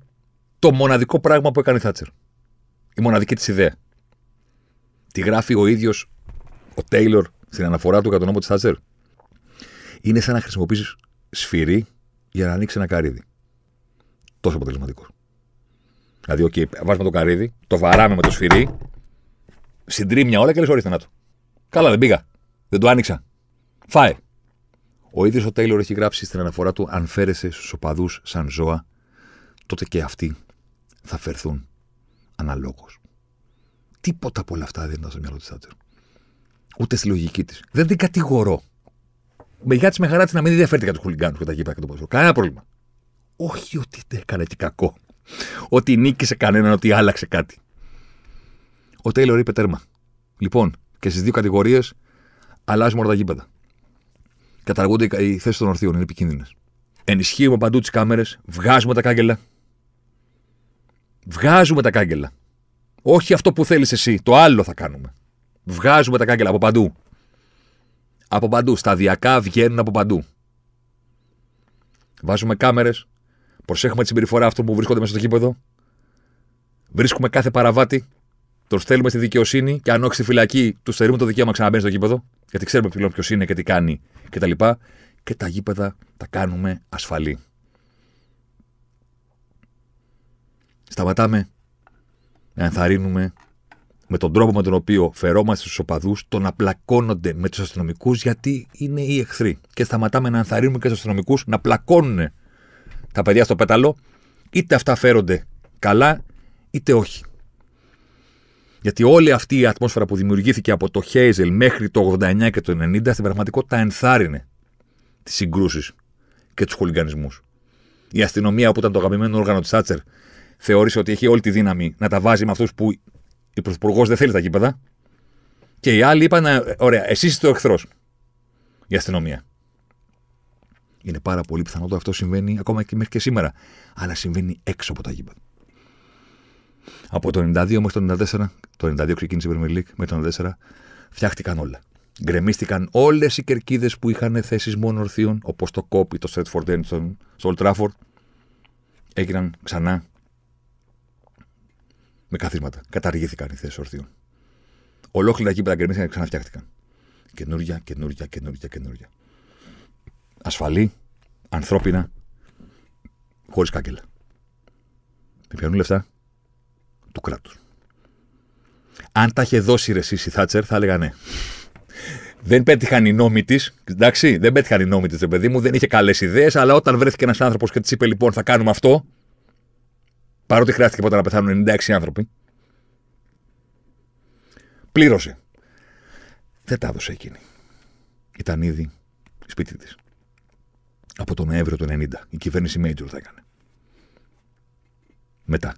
το μοναδικό πράγμα που έκανε η Θάτσερ. Η μοναδική της ιδέα. Τη γράφει ο ίδιος ο Τέιλορ στην αναφορά του για τον νόμο της Θάτσερ. Είναι σαν να χρησιμοποιήσει σφυρί για να ανοίξει ένα καρύδι. Τόσο αποτελεσματικό. Δηλαδή, okay, βάζουμε το καρύδι, το βαράμε με το σφυρί, συντρίμια όλα και λες: Ορίστε να το. Καλά, δεν πήγα. Δεν το άνοιξα. Φάε. Ο ίδιος ο Τέιλορ έχει γράψει στην αναφορά του: Αν φέρεσαι στους οπαδούς σαν ζώα, τότε και αυτοί θα φερθούν αναλόγως. Τίποτα από όλα αυτά δεν ήταν στο μυαλό τη τάτσερ. Ούτε στη λογική της. Δεν την κατηγορώ. Με τη με χαρά τη να μην ενδιαφέρεται για τους χουλιγκάνους και τα γήπεδα και το ποδόσφαιρο. Κανένα πρόβλημα. Όχι ότι δεν έκανε και κακό. Ότι νίκησε κανέναν, ότι άλλαξε κάτι. Ο Τέιλορ είπε τέρμα. Λοιπόν, και στις δύο κατηγορίες αλλάζουμε όλα τα γήπεδα. Καταργούνται οι θέσεις των ορθίων, είναι επικίνδυνες. Ενισχύουμε παντού τις κάμερες, βγάζουμε τα κάγκελα. Βγάζουμε τα κάγκελα. Όχι αυτό που θέλεις εσύ, το άλλο θα κάνουμε. Βγάζουμε τα κάγκελα από παντού από παντού. Σταδιακά βγαίνουν από παντού. Βάζουμε κάμερες. Προσέχουμε τη συμπεριφορά αυτών που βρίσκονται μέσα στο γήπεδο. Βρίσκουμε κάθε παραβάτη. Τον στέλνουμε στη δικαιοσύνη και αν όχι στη φυλακή, τους στερούμε το δικαίωμα μπαίνει στο γήπεδο. Γιατί ξέρουμε πλέον ποιος είναι και τι κάνει κτλ. Και, τα και τα γήπεδα τα κάνουμε ασφαλή. Σταματάμε να ενθαρρύνουμε με τον τρόπο με τον οποίο φερόμαστε στους οπαδούς, το να πλακώνονται με τους αστυνομικούς, γιατί είναι οι εχθροί. Και σταματάμε να ενθαρρύνουμε και τους αστυνομικούς να πλακώνουν τα παιδιά στο πέταλο, είτε αυτά φέρονται καλά, είτε όχι. Γιατί όλη αυτή η ατμόσφαιρα που δημιουργήθηκε από το Χέιζελ μέχρι το 89 και το 90 στην πραγματικότητα ενθάρρυνε τις συγκρούσεις και τους χολιγανισμού. Η αστυνομία, που ήταν το αγαπημένο όργανο της Άτσερ, θεώρησε ότι έχει όλη τη δύναμη να τα βάζει με αυτούς που ο Πρωθυπουργός δεν θέλει τα γήπεδα. Και οι άλλοι είπαν, «Ε, ωραία, εσείς είστε ο εχθρός. Η αστυνομία. Είναι πάρα πολύ πιθανό το αυτό συμβαίνει ακόμα και μέχρι και σήμερα. Αλλά συμβαίνει έξω από τα γήπεδα. Από το 92 μέχρι το 94, το 92 ξεκίνησε η Premier League, με το 94 φτιάχτηκαν όλα. Γκρεμίστηκαν όλες οι κερκίδες που είχαν θέσεις μόνο ορθίων, όπως το Κόπι, το Στρέτφορντ στο Old Έγιναν ξανά με καθίσματα. Καταργήθηκαν οι θέσεις ορθίων. Ολόκληρα τα γκρεμίστηκαν και ξαναφτιάχτηκαν. Καινούργια, καινούργια, καινούργια, καινούργια. Ασφαλή, ανθρώπινα, χωρίς κάγκελα. Με πιανούν λεφτά του κράτους. Αν τα είχε δώσει ρε η Θάτσερ, θα έλεγα ναι. Δεν πέτυχαν οι νόμοι της. Εντάξει, δεν πέτυχαν οι νόμοι της, παιδί μου, δεν είχε καλές ιδέες, αλλά όταν βρέθηκε ένας άνθρωπος και της είπε λοιπόν θα κάνουμε αυτό, παρότι χρειάστηκε πότε να πεθάνουν 96 άνθρωποι. Πλήρωσε. Δεν τα έδωσε εκείνη. Ήταν ήδη σπίτι της. Από τον Νοέμβριο του 90. Η κυβέρνηση Μέιτζορ θα έκανε. Μετά.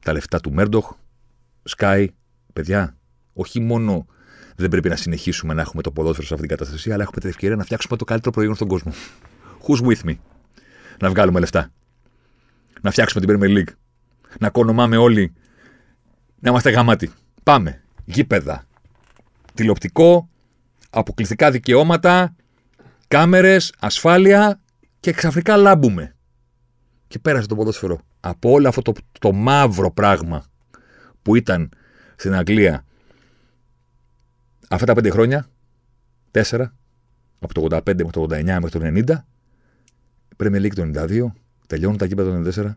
Τα λεφτά του Μέρντοχ, Σκάι, παιδιά, όχι μόνο δεν πρέπει να συνεχίσουμε να έχουμε το ποδόσφαιρο σε αυτήν την κατάσταση, αλλά έχουμε την ευκαιρία να φτιάξουμε το καλύτερο προϊόν στον κόσμο. Who's with me. Να βγάλουμε λεφτά. Να φτιάξουμε την Premier League να κονομάμε όλοι, να είμαστε γαμάτοι. Πάμε. Γήπεδα. Τηλεοπτικό, αποκλειστικά δικαιώματα, κάμερες, ασφάλεια και ξαφνικά λάμπουμε. Και πέρασε το ποδόσφαιρο. Από όλο αυτό το, μαύρο πράγμα που ήταν στην Αγγλία αυτά τα πέντε χρόνια, τέσσερα, από το 85 μέχρι το 89 μέχρι το 90, πρέπει να το 92, τελειώνουν τα γήπεδα το 94,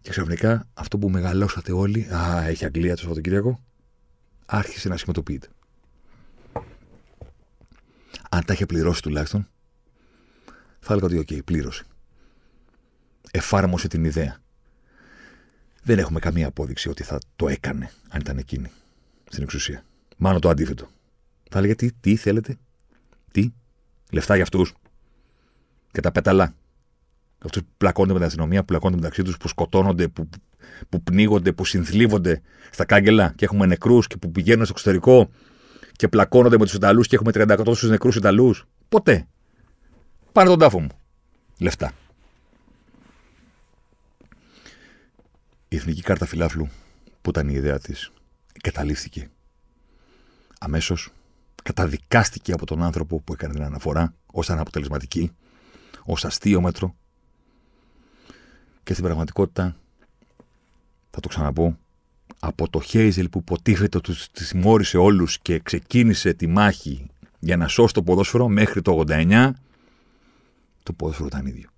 και ξαφνικά αυτό που μεγαλώσατε όλοι, Α, έχει Αγγλία το Σαββατοκύριακο, άρχισε να συμμετοποιείται. Αν τα είχε πληρώσει τουλάχιστον, θα έλεγα ότι, «ΟΚ, πλήρωσε. Εφάρμοσε την ιδέα. Δεν έχουμε καμία απόδειξη ότι θα το έκανε αν ήταν εκείνη στην εξουσία. Μάλλον το αντίθετο. Θα έλεγε τι, τι θέλετε, τι, λεφτά για αυτούς και τα πέταλα. Αυτούς που πλακώνται με την αστυνομία, που πλακώνται μεταξύ τους, που σκοτώνονται, που, που πνίγονται, που συνθλίβονται στα κάγκελα και έχουμε νεκρούς και που πηγαίνουν στο εξωτερικό και πλακώνονται με τους Ιταλούς και έχουμε 30 του νεκρούς Ιταλούς. Ποτέ. Πάρε τον τάφο μου. Λεφτά. Η εθνική κάρτα φιλάφλου, που ήταν η ιδέα της, καταλήφθηκε. Αμέσως καταδικάστηκε από τον άνθρωπο που έκανε την αναφορά ως αναποτελεσματική, ως αστείο μέτρο και στην πραγματικότητα, θα το ξαναπώ, από το Χέιζελ που υποτίθεται ότι τη συμμόρισε όλους και ξεκίνησε τη μάχη για να σώσει το ποδόσφαιρο μέχρι το 89, το ποδόσφαιρο ήταν ίδιο.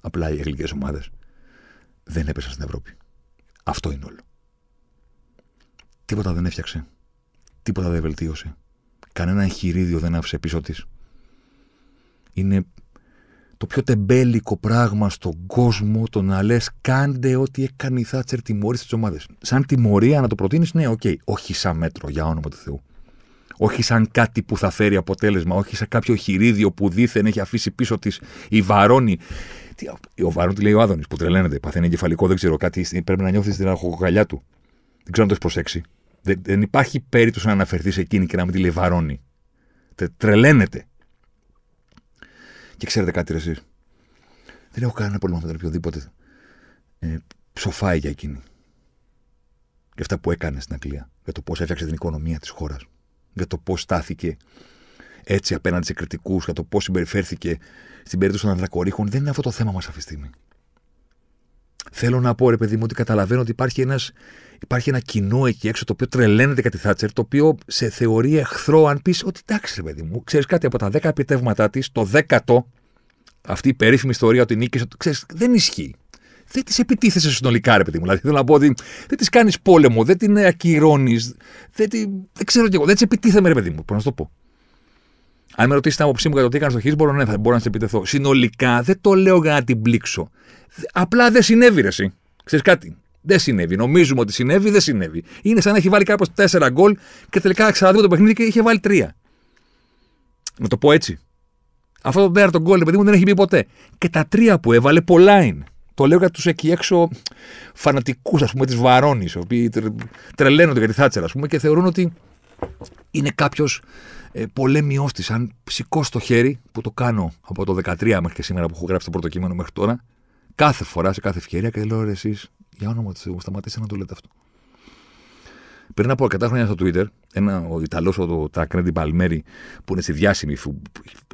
Απλά οι ελληνικές ομάδες δεν έπεσαν στην Ευρώπη. Αυτό είναι όλο. Τίποτα δεν έφτιαξε. Τίποτα δεν βελτίωσε. Κανένα εγχειρίδιο δεν άφησε πίσω της Είναι το πιο τεμπέλικο πράγμα στον κόσμο το να λες: Κάντε ό,τι έκανε η Θάτσερ τιμωρεί τι ομάδες. Σαν τιμωρία να το προτείνεις, ναι, οκ. Όχι σαν μέτρο, για όνομα του Θεού. Όχι σαν κάτι που θα φέρει αποτέλεσμα, όχι σαν κάποιο χειρίδιο που δήθεν έχει αφήσει πίσω της η Βαρόνη. Ο Βαρόνη λέει ο Άδωνης που τρελαίνεται, παθαίνει εγκεφαλικό, δεν ξέρω κάτι, πρέπει να νιώθεις την αρχοκοκαλιά του. Δεν ξέρω αν το έχεις προσέξει. Δεν, δεν υπάρχει περίπτωση να αναφερθείς εκείνη και να μην τη λέει Βαρόνη. Τρελαίνεται. Και ξέρετε κάτι, ρε, Δεν έχω κανένα πρόβλημα με τον οποιοδήποτε ε, ψοφάει για εκείνη. Για αυτά που έκανε στην Αγγλία. Για το πώς έφτιαξε την οικονομία της χώρας. Για το πώς στάθηκε έτσι απέναντι σε κριτικούς. Για το πώς συμπεριφέρθηκε στην περίπτωση των ανδρακορίχων. Δεν είναι αυτό το θέμα μας αυτή τη στιγμή. Θέλω να πω, ρε παιδί μου, ότι καταλαβαίνω ότι υπάρχει, ένας, υπάρχει ένα κοινό εκεί έξω το οποίο τρελαίνεται κατά τη Θάτσερ, το οποίο σε θεωρεί εχθρό, αν πεις ότι εντάξει, ρε παιδί μου, ξέρεις κάτι από τα 10 επιτεύγματά της, το 10ο, αυτή η περίφημη ιστορία ότι νίκησε, ξέρεις, δεν ισχύει. Δεν της επιτίθεσαι συνολικά, ρε παιδί μου. Δηλαδή, θέλω να πω ότι δεν της κάνεις πόλεμο, δεν την ακυρώνεις. Δεν, τη... δεν ξέρω κι εγώ, δεν της επιτίθεμαι, ρε παιδί μου. Πώ να σου το πω αν με ρωτήσει την άποψή μου για το τι έκανε στο Χίρ, μπορώ, ναι, θα μπορώ να σε επιτεθώ. Συνολικά δεν το λέω για να την πλήξω. Απλά δεν συνέβη, ρε, εσύ. Ξέρεις κάτι. Δεν συνέβη. Νομίζουμε ότι συνέβη, δεν συνέβη. Είναι σαν να έχει βάλει κάπως τέσσερα γκολ και τελικά ξαναδούμε το παιχνίδι και είχε βάλει τρία. Να το πω έτσι. Αυτό το τέταρτο γκολ, παιδί μου, δεν έχει μπει ποτέ. Και τα τρία που έβαλε, πολλά είναι. Το λέω για τους εκεί έξω φανατικούς, ας πούμε, της Βαρόνης, οι οποίοι τρελαίνονται για τη Θάτσερα, ας πούμε, και θεωρούν ότι είναι κάποιος ε, πολέμιός της Αν σηκώ στο χέρι, που το κάνω από το 13 μέχρι και σήμερα που έχω γράψει το πρώτο κείμενο μέχρι τώρα, κάθε φορά, σε κάθε ευκαιρία και λέω ρε εσείς, για όνομα του Θεού, σταματήστε να το λέτε αυτό. Πριν από αρκετά χρόνια στο Twitter, ένα, ο Ιταλός, ο Τρακνέντι Παλμέρι, που είναι στη διάσημη, που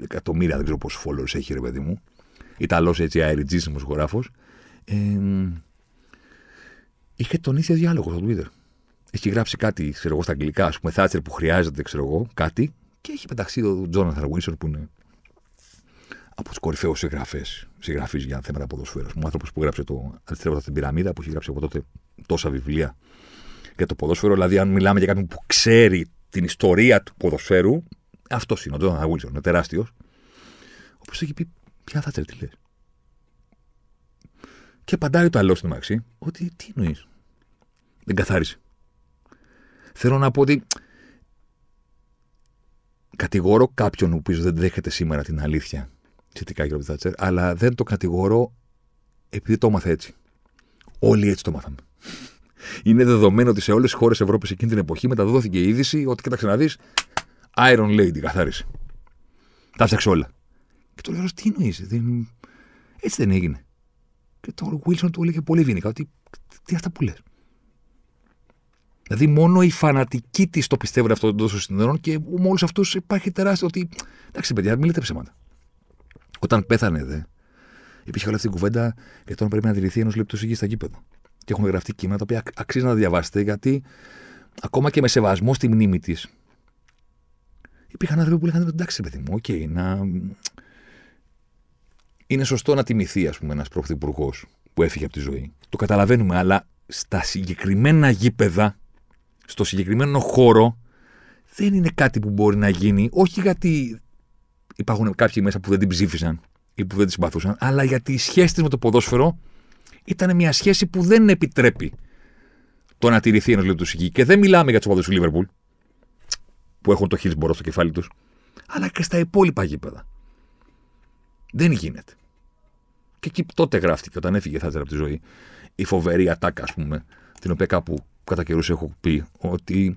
εκατομμύρια δεν ξέρω πόσους followers έχει ρε παιδί μου, Ιταλός έτσι αεριτζή δημοσιογράφο, ε, είχε τον ίδιο διάλογο στο Twitter. Έχει γράψει κάτι, ξέρω εγώ, στα αγγλικά, ας πούμε, που χρειάζεται, ξέρω εγώ, κάτι, και έχει μεταξύ ο Τζόναθαν Βίλσορ που είναι από του κορυφαίου συγγραφείς για θέματα ποδοσφαίρου. Ο άνθρωπος που γράψε το Αριστερό στην Πυραμίδα, που έχει γράψει από τότε τόσα βιβλία για το ποδόσφαιρο. Δηλαδή, αν μιλάμε για κάποιον που ξέρει την ιστορία του ποδοσφαίρου, αυτός είναι ο Τζόναθαν Βίλσον, είναι τεράστιος. Ο οποίος έχει πει: Ποια θα τι λες. Και απαντάει το άλλο στην μαξί ότι τι εννοείς. Δεν καθάρισε. Θέλω να πω ότι κατηγορώ κάποιον που δεν δέχεται σήμερα την αλήθεια σχετικά για τον αλλά δεν το κατηγορώ επειδή το μάθα έτσι. Όλοι έτσι το μάθαμε. Είναι δεδομένο ότι σε όλες τις χώρες Ευρώπης εκείνη την εποχή μεταδόθηκε η είδηση ότι κοίταξε να δεις Iron Lady καθάρισε. Τα έφτιαξε όλα. Και το λέω, τι εννοείς, δεν... έτσι δεν έγινε. Και το Wilson του έλεγε πολύ βίνικα, ότι τι αυτά που λες. Δηλαδή, μόνο οι φανατικοί της το πιστεύουν αυτό τον τόσο συνδερών και με όλου αυτού υπάρχει τεράστιο ότι. Εντάξει, παιδιά, μιλείτε ψέματα. Όταν πέθανε, δε, υπήρχε όλη αυτή η κουβέντα για το πρέπει να τηρηθεί ενός λεπτού στα γήπεδα. Και έχουν γραφτεί κείμενα τα οποία αξίζει να τα διαβάσετε, γιατί ακόμα και με σεβασμό στη μνήμη της, υπήρχαν άνθρωποι που λέγανε εντάξει, παιδί μου, οκ, okay, να. Είναι σωστό να τιμηθεί, ας πούμε, ένας πρωθυπουργός που έφυγε από τη ζωή. Το καταλαβαίνουμε, αλλά στα συγκεκριμένα γήπεδα στο συγκεκριμένο χώρο δεν είναι κάτι που μπορεί να γίνει, όχι γιατί υπάρχουν κάποιοι μέσα που δεν την ψήφισαν ή που δεν τη συμπαθούσαν, αλλά γιατί η σχέση της με το ποδόσφαιρο ήταν μια σχέση που δεν επιτρέπει το να τηρηθεί ενό λεπτού Και δεν μιλάμε για τους οπαδούς του Λίβερπουλ, που έχουν το Χίλσμπορο στο κεφάλι τους, αλλά και στα υπόλοιπα γήπεδα. Δεν γίνεται. Και εκεί τότε γράφτηκε, όταν έφυγε Θάτσερα από τη ζωή, η φοβερή ατάκα, ας πούμε, την οποία κάπου κατά καιρούς έχω πει ότι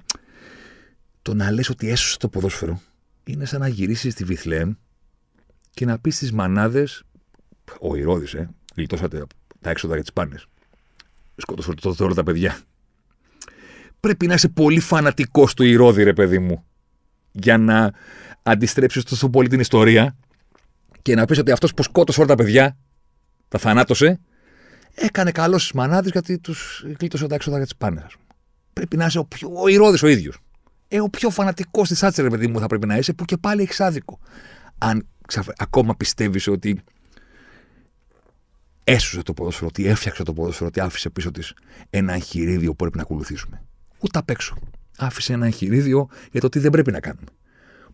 το να λες ότι έσωσε το ποδόσφαιρο είναι σαν να γυρίσεις στη Βιθλέμ και να πεις στις μανάδες. ο Ηρώδης, ε, γλιτώσατε τα έξοδα για τις πάνες. Σκότωσε το όλα τα παιδιά. Πρέπει να είσαι πολύ φανατικός του Ηρόδη, ρε παιδί μου, για να αντιστρέψεις τόσο πολύ την ιστορία και να πεις ότι αυτός που σκότωσε όλα τα παιδιά, τα θανάτωσε, έκανε καλό στις μανάδες γιατί τους κλείτωσε τα έξοδα για τις πάνες. Πρέπει να είσαι ο, πιο, ο ηρώδης ο ίδιος. Ε, ο πιο φανατικός της άτσερ, παιδί μου, θα πρέπει να είσαι, που και πάλι έχεις άδικο. Αν ακόμα πιστεύεις ότι έσουσε το ποδόσφαιρο, ότι έφτιαξε το ποδόσφαιρο, ότι άφησε πίσω της ένα εγχειρίδιο που πρέπει να ακολουθήσουμε. Ούτε απ' έξω. Άφησε ένα εγχειρίδιο για το τι δεν πρέπει να κάνουμε.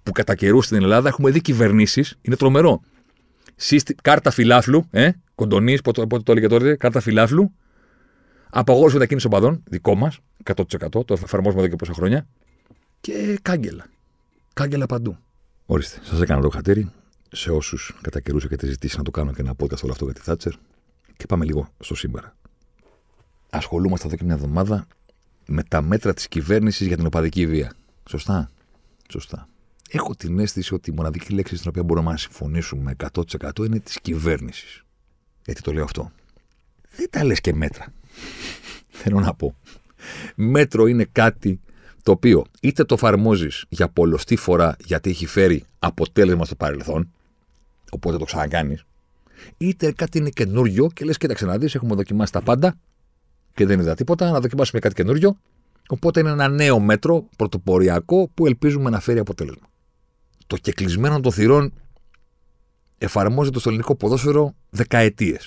Που κατά καιρούς στην Ελλάδα έχουμε δει κυβερνήσεις, είναι τρομερό, Κάρτα φιλάθλου, ε, κοντονής, πότε, πότε το έλεγε τότε, κάρτα φιλάθλου. Απαγόρευση μετακίνηση οπαδών, δικό μας, 100%, το εφαρμόζουμε εδώ και πόσα χρόνια. Και κάγκελα. Κάγκελα παντού. Ορίστε, σας έκανα το χατήρι. Σε όσους κατά καιρούς έχετε ζητήσει να το κάνω και να πω και όλο αυτό για τη Θάτσερ. Και πάμε λίγο στο σήμερα. Ασχολούμαστε εδώ και μια εβδομάδα με τα μέτρα της κυβέρνησης για την οπαδική βία. Σωστά. Σωστά έχω την αίσθηση ότι η μοναδική λέξη στην οποία μπορούμε να συμφωνήσουμε 100% είναι της κυβέρνησης. Γιατί το λέω αυτό. Δεν τα λες και μέτρα. Θέλω να πω. Μέτρο είναι κάτι το οποίο είτε το εφαρμόζεις για πολλωστή φορά γιατί έχει φέρει αποτέλεσμα στο παρελθόν, οπότε το ξανακάνεις, είτε κάτι είναι καινούριο και λες: Κοίταξε να δεις, έχουμε δοκιμάσει τα πάντα και δεν είδα τίποτα, να δοκιμάσουμε κάτι καινούριο. Οπότε είναι ένα νέο μέτρο πρωτοποριακό που ελπίζουμε να φέρει αποτέλεσμα το κεκλεισμένο των θυρών εφαρμόζεται στο ελληνικό ποδόσφαιρο δεκαετίες.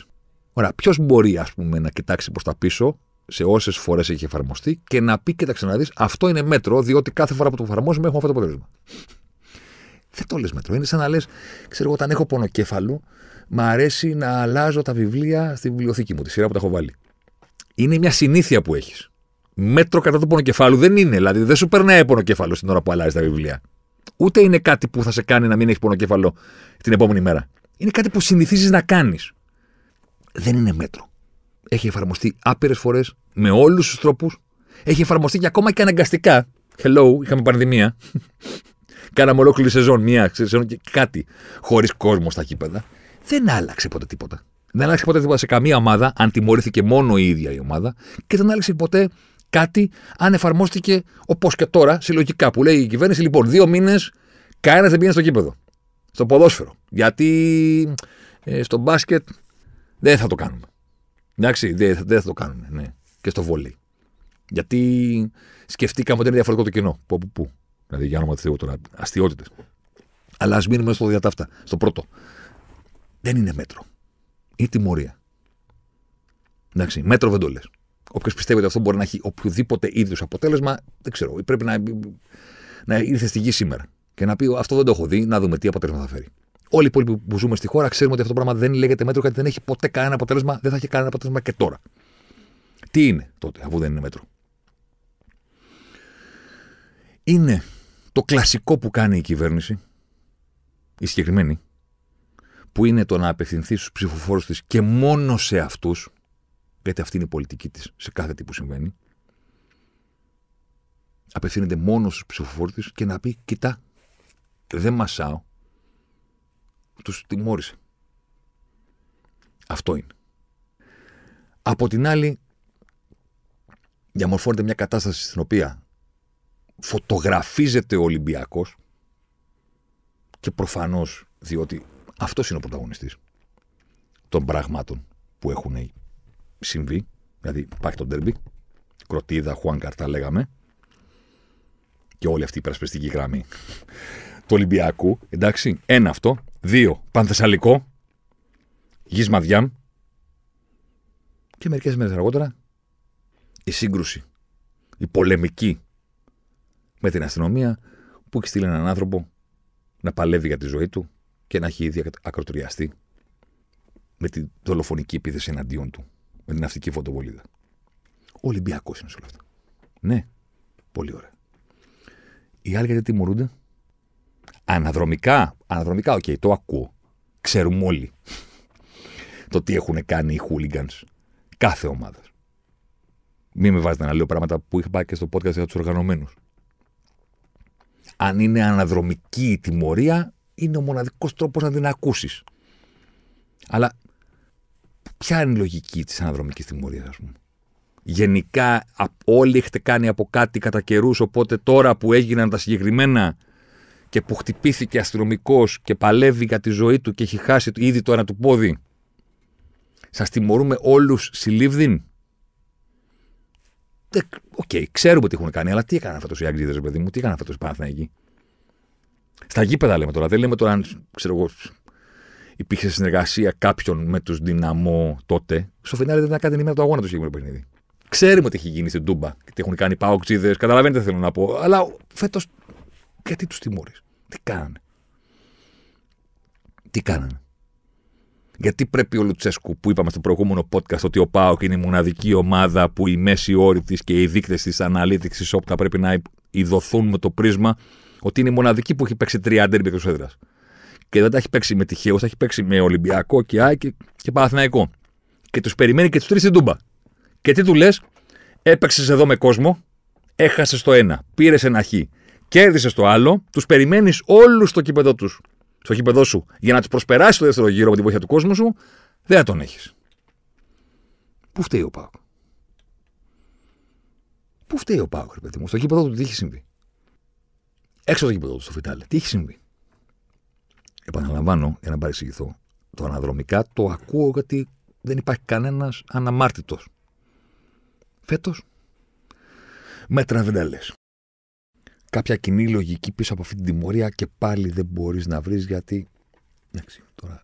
Ωραία, ποιος μπορεί, ας πούμε, να κοιτάξει προς τα πίσω σε όσες φορές έχει εφαρμοστεί και να πει: Κοίταξε να δεις, αυτό είναι μέτρο, διότι κάθε φορά που το εφαρμόζουμε έχουμε αυτό το αποτέλεσμα. Δεν το λες μέτρο. Είναι σαν να λες, ξέρω εγώ, όταν έχω πονοκέφαλο, μου αρέσει να αλλάζω τα βιβλία στη βιβλιοθήκη μου, τη σειρά που τα έχω βάλει. Είναι μια συνήθεια που έχεις. Μέτρο κατά του πονοκεφάλου δεν είναι. Δηλαδή δεν σου περνάει πονοκέφαλο την ώρα που αλλάζει τα βιβλία ούτε είναι κάτι που θα σε κάνει να μην έχεις πονοκέφαλο την επόμενη μέρα. Είναι κάτι που συνηθίζεις να κάνεις. Δεν είναι μέτρο. Έχει εφαρμοστεί άπειρες φορές με όλους τους τρόπους. Έχει εφαρμοστεί και ακόμα και αναγκαστικά. Hello, είχαμε πανδημία. Κάναμε ολόκληρη σεζόν, μία σεζόν και κάτι. Χωρίς κόσμο στα κήπεδα. Δεν άλλαξε ποτέ τίποτα. Δεν άλλαξε ποτέ τίποτα σε καμία ομάδα, αν τιμωρήθηκε μόνο η ίδια η ομάδα και δεν άλλαξε ποτέ κάτι αν εφαρμόστηκε όπως και τώρα, συλλογικά, που λέει η κυβέρνηση, λοιπόν, δύο μήνες κανένας δεν πήγαινε στο κήπεδο. Στο ποδόσφαιρο. Γιατί ε, στο μπάσκετ δεν θα το κάνουμε. Εντάξει, δεν, θα το κάνουμε. Ναι. Και στο βολί. Γιατί σκεφτήκαμε ότι είναι διαφορετικό το κοινό. Που, που, που. Δηλαδή, για όνομα του Θεού τώρα, Αλλά ας μείνουμε στο διατάφτα, στο πρώτο. Δεν είναι μέτρο. Ή τιμωρία. Εντάξει, μέτρο δεν το λες. Όποιος πιστεύει ότι αυτό μπορεί να έχει οποιοδήποτε είδους αποτέλεσμα, δεν ξέρω. Πρέπει να, να ήρθε στη γη σήμερα και να πει: Αυτό δεν το έχω δει, να δούμε τι αποτέλεσμα θα φέρει. Όλοι οι υπόλοιποι που ζούμε στη χώρα ξέρουμε ότι αυτό το πράγμα δεν λέγεται μέτρο, γιατί δεν έχει ποτέ κανένα αποτέλεσμα, δεν θα έχει κανένα αποτέλεσμα και τώρα. Τι είναι τότε, αφού δεν είναι μέτρο. Είναι το κλασικό που κάνει η κυβέρνηση, η συγκεκριμένη, που είναι το να απευθυνθεί στους ψηφοφόρους της και μόνο σε αυτούς, γιατί αυτή είναι η πολιτική της σε κάθε τι που συμβαίνει. Απευθύνεται μόνος στους ψηφοφόρους της και να πει: Κοιτά, δεν μασάω. Τους τιμώρησε. Αυτό είναι. Από την άλλη, διαμορφώνεται μια κατάσταση στην οποία φωτογραφίζεται ο Ολυμπιακός και προφανώς διότι αυτός είναι ο πρωταγωνιστής των πραγμάτων που έχουν συμβεί. Δηλαδή υπάρχει το ντέρμπι. Κροτίδα, Χουάν Καρτά λέγαμε. Και όλη αυτή η υπερασπιστική γραμμή του Ολυμπιακού. Εντάξει, ένα αυτό. Δύο, Πανθεσσαλικό. Γης Μαδιάμ. Και μερικές μέρες αργότερα η σύγκρουση. Η πολεμική με την αστυνομία που έχει στείλει έναν άνθρωπο να παλεύει για τη ζωή του και να έχει ήδη ακροτηριαστεί με τη δολοφονική επίθεση εναντίον του με την ναυτική φωτοβολίδα. Ολυμπιακός είναι σε όλα αυτά. Ναι, πολύ ωραία. Οι άλλοι γιατί τιμωρούνται. Αναδρομικά, αναδρομικά, οκ, okay, το ακούω. Ξέρουμε όλοι το τι έχουν κάνει οι hooligans κάθε ομάδας. Μην με βάζετε να λέω πράγματα που είχα πάει και στο podcast για τους οργανωμένους. Αν είναι αναδρομική η τιμωρία, είναι ο μοναδικός τρόπος να την ακούσεις. Αλλά Ποια είναι η λογική της αναδρομικής τιμωρίας, ας πούμε. Γενικά, όλοι έχετε κάνει από κάτι κατά καιρούς, οπότε τώρα που έγιναν τα συγκεκριμένα και που χτυπήθηκε αστυνομικός και παλεύει για τη ζωή του και έχει χάσει ήδη το ένα του πόδι, σας τιμωρούμε όλους συλλήβδιν. Ε, οκ, okay, ξέρουμε τι έχουν κάνει, αλλά τι έκαναν αυτό οι Αγγλίδες, παιδί μου, τι έκαναν αυτό οι Παναθανικοί. Στα γήπεδα λέμε τώρα, δεν λέμε τώρα αν ξέρω εγώ, Υπήρχε συνεργασία κάποιων με τους δυναμό τότε. Στο φινάρι δεν ήταν ημέρα του αγώνα του συγκεκριμένο παιχνίδι. Ξέρουμε τι έχει γίνει στην Τούμπα. Τι έχουν κάνει οι παοξίδες. Καταλαβαίνετε τι θέλω να πω. Αλλά φέτος. Γιατί τους τιμώρε. Τι κάνανε. Τι κάνανε. Γιατί πρέπει ο Λουτσέσκου που είπαμε στο προηγούμενο podcast ότι ο Πάοκ είναι η μοναδική ομάδα που οι μέση όροι της και οι δείκτες της αναλύτηξη όπου θα πρέπει να ειδωθούν με το πρίσμα ότι είναι η μοναδική που έχει παίξει 30 ντέρμπι εκτός έδρας και δεν τα έχει παίξει με τυχαίο, τα έχει παίξει με Ολυμπιακό και Άκη και, και Παναθηναϊκό. Και τους περιμένει και τους τρεις στην τούμπα. Και τι του λες, έπαιξες εδώ με κόσμο, έχασες το ένα, πήρες ένα χ, κέρδισες το άλλο, τους περιμένεις όλους στο κήπεδο τους. Στο κήπεδο σου για να τους προσπεράσεις το δεύτερο γύρο με τη βοήθεια του κόσμου σου, δεν θα τον έχεις. Πού φταίει ο Πάκο. Πού φταίει ο Πάκο, ρε παιδί μου, στο κήπεδο του τι έχει συμβεί. Έξω το κήπεδο του, στο φιτάλε, τι έχει συμβεί επαναλαμβάνω για να παρεξηγηθώ, το αναδρομικά το ακούω γιατί δεν υπάρχει κανένας αναμάρτητος. Φέτος, τα λε. Κάποια κοινή λογική πίσω από αυτή την τιμωρία και πάλι δεν μπορείς να βρεις γιατί. Εντάξει, τώρα.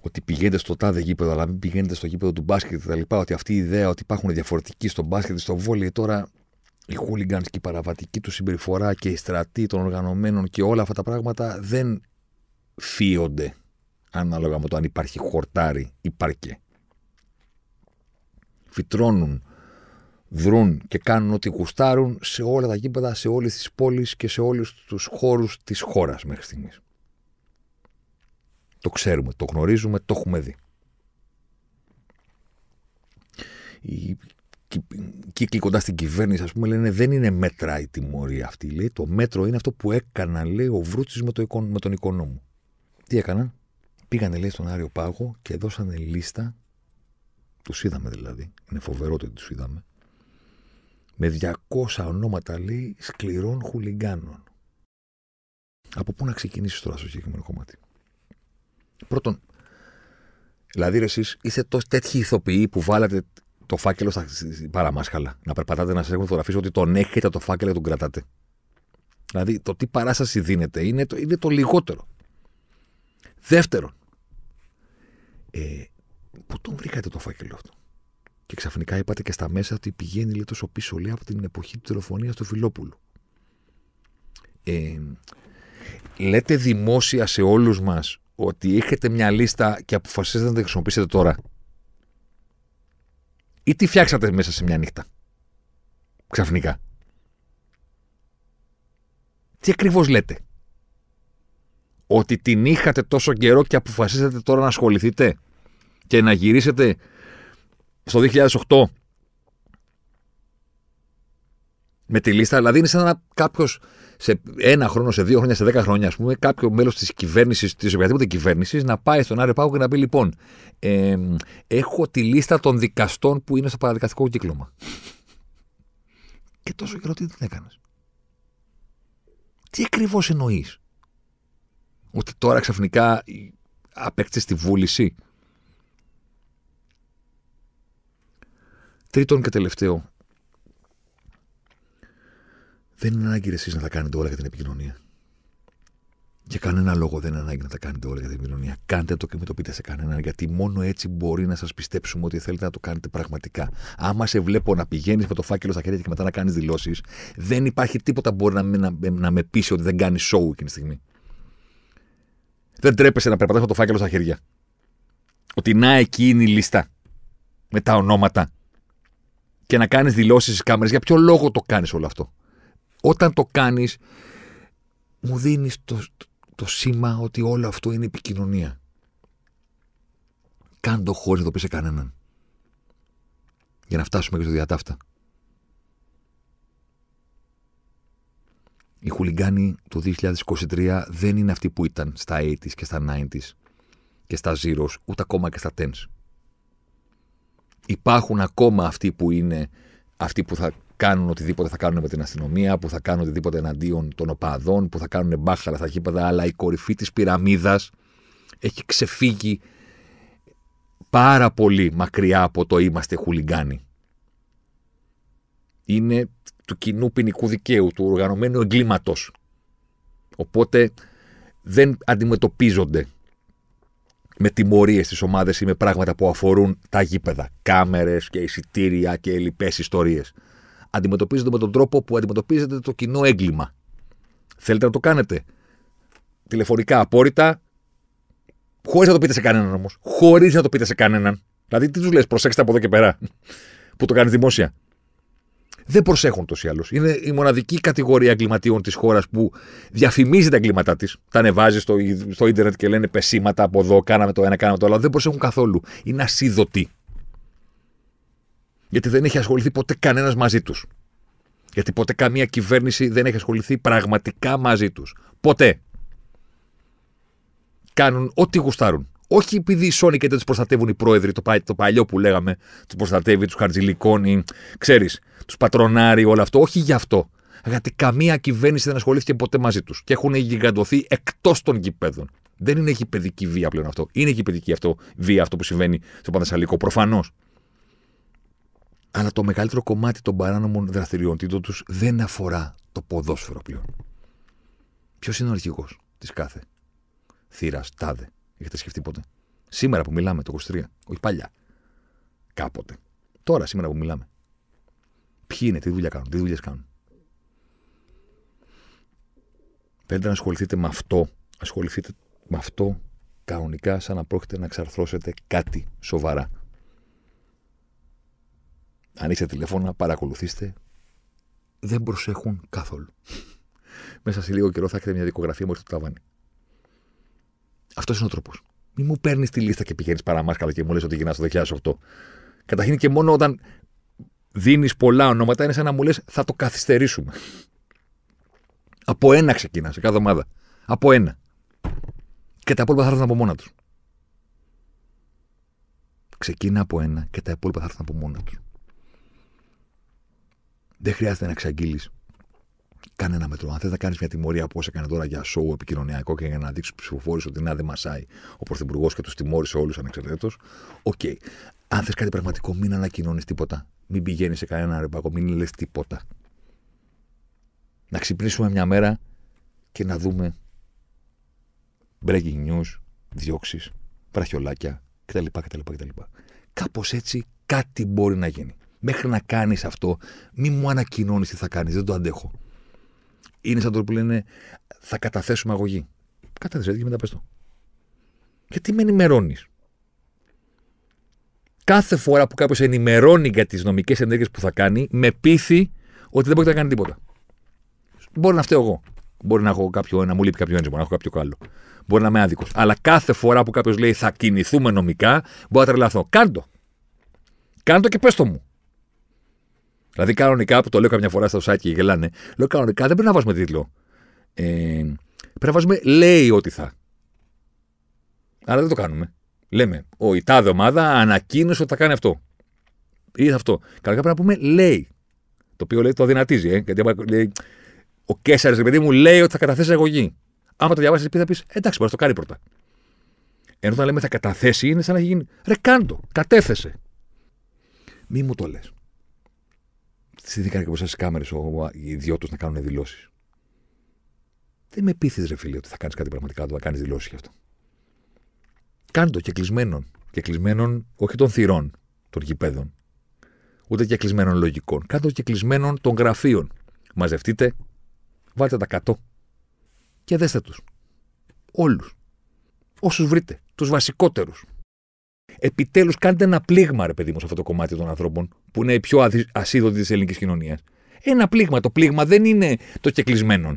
Ότι πηγαίνετε στο τάδε γήπεδο, αλλά μην πηγαίνετε στο γήπεδο του μπάσκετ κτλ. Ότι αυτή η ιδέα ότι υπάρχουν διαφορετικοί στο μπάσκετ, στο βόλιο τώρα οι χούλιγκανς και η παραβατική του συμπεριφορά και η στρατή των οργανωμένων και όλα αυτά τα πράγματα δεν φύονται ανάλογα με το αν υπάρχει χορτάρι υπάρχει Φυτρώνουν, δρούν και κάνουν ό,τι γουστάρουν σε όλα τα γήπεδα, σε όλες τις πόλεις και σε όλους τους χώρους της χώρας μέχρι στιγμής. Το ξέρουμε, το γνωρίζουμε, το έχουμε δει κύκλοι κοντά στην κυβέρνηση, ας πούμε, λένε δεν είναι μέτρα η τιμωρία αυτή. Λέει, το μέτρο είναι αυτό που έκανα, λέει, ο Βρούτσης με, το, με τον οικονόμο. Τι έκαναν. Πήγανε, λέει, στον Άριο Πάγο και δώσανε λίστα. Τους είδαμε δηλαδή. Είναι φοβερό ότι τους είδαμε. Με 200 ονόματα, λέει, σκληρών χουλιγκάνων. Από πού να ξεκινήσεις τώρα στο συγκεκριμένο κομμάτι. Πρώτον, δηλαδή εσείς είστε τόσο τέτοιοι ηθοποιοί που βάλατε το φάκελο στα παραμάσχαλα. Να περπατάτε να σας έχουν φωτογραφίσει ότι τον έχετε το φάκελο και τον κρατάτε. Δηλαδή το τι παράσταση δίνεται είναι το, είναι το λιγότερο. Δεύτερον, ε, πού τον βρήκατε το φάκελο αυτό. Και ξαφνικά είπατε και στα μέσα ότι πηγαίνει λέει, τόσο πίσω λέει, από την εποχή της τηλεφωνία του Φιλόπουλου. Ε, λέτε δημόσια σε όλους μας ότι έχετε μια λίστα και αποφασίζετε να τη χρησιμοποιήσετε τώρα ή τι φτιάξατε μέσα σε μια νύχτα. Ξαφνικά. Τι ακριβώς λέτε. Ότι την είχατε τόσο καιρό και αποφασίσατε τώρα να ασχοληθείτε και να γυρίσετε στο 2008 με τη λίστα. Δηλαδή είναι σαν να κάποιος σε ένα χρόνο, σε δύο χρόνια, σε δέκα χρόνια, ας πούμε, κάποιο μέλος της κυβέρνησης, της οποιαδήποτε κυβέρνησης, να πάει στον Άριο Πάγο και να πει: Λοιπόν, έχω τη λίστα των δικαστών που είναι στο παραδικαστικό κύκλωμα. και τόσο καιρό τι δεν έκανες. Τι ακριβώς εννοείς. Ότι τώρα ξαφνικά απέκτησες τη βούληση. Τρίτον και τελευταίο, δεν είναι ανάγκη εσείς να τα κάνετε όλα για την επικοινωνία. Για κανένα λόγο δεν είναι ανάγκη να τα κάνετε όλα για την επικοινωνία. Κάντε το και μην το πείτε σε κανέναν, γιατί μόνο έτσι μπορεί να σας πιστέψουμε ότι θέλετε να το κάνετε πραγματικά. Άμα σε βλέπω να πηγαίνεις με το φάκελο στα χέρια και μετά να κάνεις δηλώσεις, δεν υπάρχει τίποτα που μπορεί να, με, να, με πείσει ότι δεν κάνει σοου εκείνη τη στιγμή. Δεν τρέπεσαι να περπατάς με το φάκελο στα χέρια. Ότι να εκεί είναι η λίστα με τα ονόματα και να κάνεις δηλώσεις στις κάμερες. Για ποιο λόγο το κάνεις όλο αυτό όταν το κάνεις, μου δίνεις το, το, σήμα ότι όλο αυτό είναι επικοινωνία. κάντο το χωρίς να το πεις σε κανέναν. Για να φτάσουμε και στο διατάφτα. Οι χουλιγκάνοι του 2023 δεν είναι αυτοί που ήταν στα 80s και στα 90s και στα 0s ούτε ακόμα και στα 10s. Υπάρχουν ακόμα αυτοί που είναι αυτοί που θα κάνουν οτιδήποτε θα κάνουν με την αστυνομία, που θα κάνουν οτιδήποτε εναντίον των οπαδών, που θα κάνουν μπάχαλα στα γήπεδα, αλλά η κορυφή της πυραμίδας έχει ξεφύγει πάρα πολύ μακριά από το είμαστε χουλιγκάνοι. Είναι του κοινού ποινικού δικαίου, του οργανωμένου εγκλήματος. Οπότε δεν αντιμετωπίζονται με τιμωρίες στις ομάδες ή με πράγματα που αφορούν τα γήπεδα. Κάμερες και εισιτήρια και λοιπές ιστορίες αντιμετωπίζονται με τον τρόπο που αντιμετωπίζεται το κοινό έγκλημα. Θέλετε να το κάνετε. Τηλεφωνικά απόρριτα, χωρίς να το πείτε σε κανέναν όμως. Χωρίς να το πείτε σε κανέναν. Δηλαδή, τι τους λες, προσέξτε από εδώ και πέρα που το κάνεις δημόσια. Δεν προσέχουν τόσο τόσοι άλλους. ειναι κατηγορία εγκληματιών της χώρας που διαφημίζει τα εγκλήματά της. Τα ανεβάζει στο, στο ίντερνετ και λένε πεσήματα από εδώ, κάναμε το ένα, κάναμε το άλλο. Δεν προσέχουν καθόλου. Είναι ασίδωτοι γιατί δεν έχει ασχοληθεί ποτέ κανένας μαζί τους. Γιατί ποτέ καμία κυβέρνηση δεν έχει ασχοληθεί πραγματικά μαζί τους. Ποτέ. Κάνουν ό,τι γουστάρουν. Όχι επειδή οι Σόνοι δεν του προστατεύουν οι πρόεδροι, το, πα, το παλιό που λέγαμε, τους προστατεύει, τους χαρτζηλικώνει, ξέρεις, τους πατρονάρει, όλο αυτό. Όχι γι' αυτό. Γιατί καμία κυβέρνηση δεν ασχολήθηκε ποτέ μαζί τους. Και έχουν γιγαντωθεί εκτός των γηπέδων. Δεν είναι γηπαιδική βία πλέον αυτό. Είναι γηπαιδική αυτό, βία αυτό που συμβαίνει στο Πανθεσσαλικό. Προφανώς. Αλλά το μεγαλύτερο κομμάτι των παράνομων δραστηριοτήτων τους δεν αφορά το ποδόσφαιρο πλέον. Ποιος είναι ο αρχηγός της κάθε θύρας, τάδε. Έχετε σκεφτεί ποτέ. Σήμερα που μιλάμε, το 23, όχι παλιά. Κάποτε. Τώρα, σήμερα που μιλάμε. Ποιοι είναι, τι δουλειά κάνουν, τι δουλειές κάνουν. Θέλετε να ασχοληθείτε με αυτό. Ασχοληθείτε με αυτό κανονικά σαν να πρόκειται να εξαρθρώσετε κάτι σοβαρά ανοίξτε τηλέφωνα, παρακολουθήστε. Δεν προσέχουν καθόλου. Μέσα σε λίγο καιρό θα έχετε μια δικογραφία μόλις το ταβάνι. Αυτός είναι ο τρόπος. Μην μου παίρνεις τη λίστα και πηγαίνεις παραμάσκαλα και μου λες ότι γυρνάς το 2008. Καταρχήν και μόνο όταν δίνεις πολλά ονόματα είναι σαν να μου λες θα το καθυστερήσουμε. Από ένα ξεκινά σε κάθε ομάδα. Από ένα. Και τα υπόλοιπα θα έρθουν από μόνα τους. Ξεκίνα από ένα και τα υπόλοιπα θα έρθουν από μόνα τους. Δεν χρειάζεται να εξαγγείλεις κανένα μέτρο. Αν θες να κάνεις μια τιμωρία όπω έκανε τώρα για σοου επικοινωνιακό και για να δείξεις στους ψηφοφόρους ότι να δεν μασάει ο Πρωθυπουργός και τους τιμώρησε όλους ανεξαρτήτως. Οκ. Okay. Αν θες κάτι πραγματικό, μην ανακοινώνεις τίποτα. Μην πηγαίνεις σε κανένα ρεμπακό, μην λες τίποτα. Να ξυπνήσουμε μια μέρα και να δούμε breaking news, διώξεις, βραχιολάκια κτλ. κτλ, κτλ. Κάπως έτσι κάτι μπορεί να γίνει. Μέχρι να κάνεις αυτό, μη μου ανακοινώνεις τι θα κάνεις. Δεν το αντέχω. Είναι σαν το που λένε θα καταθέσουμε αγωγή. Κατέθεσε και μετά πες το. Γιατί με ενημερώνεις. Κάθε φορά που κάποιος ενημερώνει για τις νομικές ενέργειες που θα κάνει, με πείθει ότι δεν μπορεί να κάνει τίποτα. Μπορεί να φταίω εγώ. Μπορεί να έχω κάποιο, να μου λείπει κάποιο έντυπο, να έχω κάποιο άλλο. Μπορεί να είμαι άδικος. Αλλά κάθε φορά που κάποιος λέει θα κινηθούμε νομικά, μπορεί να τρελαθώ. Κάντο. Κάντο και πες το μου. Δηλαδή, κανονικά που το λέω καμιά φορά στο site και γελάνε, λέω κανονικά δεν πρέπει να βάζουμε τίτλο. Ε, πρέπει να βάζουμε λέει ότι θα. Αλλά δεν το κάνουμε. Λέμε, ο, η τάδε ομάδα ανακοίνωσε ότι θα κάνει αυτό. Ή αυτό. Κανονικά πρέπει να πούμε λέει. Το οποίο λέει το δυνατίζει. ε, γιατί λέει, ο Κέσσαρη, παιδί μου, λέει ότι θα καταθέσει αγωγή. Άμα το διαβάσεις, πει θα πεις εντάξει, μπορεί να το κάνει πρώτα. Ενώ όταν λέμε θα καταθέσει, είναι σαν να έχει γίνει. Ρε, κάντο, κατέθεσε. Μη μου το λες στηθήκαν και μπροστά στις κάμερες οι δυο να κάνουν δηλώσεις. Δεν με πείθεις, ρε φίλε, ότι θα κάνεις κάτι πραγματικά όταν κάνεις δηλώσεις γι' αυτό. Κάντο και κλεισμένον Και κλεισμένον όχι των θυρών των γηπέδων, ούτε και κλεισμένων λογικών. Κάντο και κλεισμένων των γραφείων. Μαζευτείτε, βάλτε τα κάτω και δέστε τους. Όλους. Όσους βρείτε. Τους βασικότερους. Επιτέλους, κάντε ένα πλήγμα, ρε παιδί μου, σε αυτό το κομμάτι των ανθρώπων που είναι η πιο ασίδωτη της ελληνικής κοινωνίας. Ένα πλήγμα. Το πλήγμα δεν είναι το κεκλεισμένο.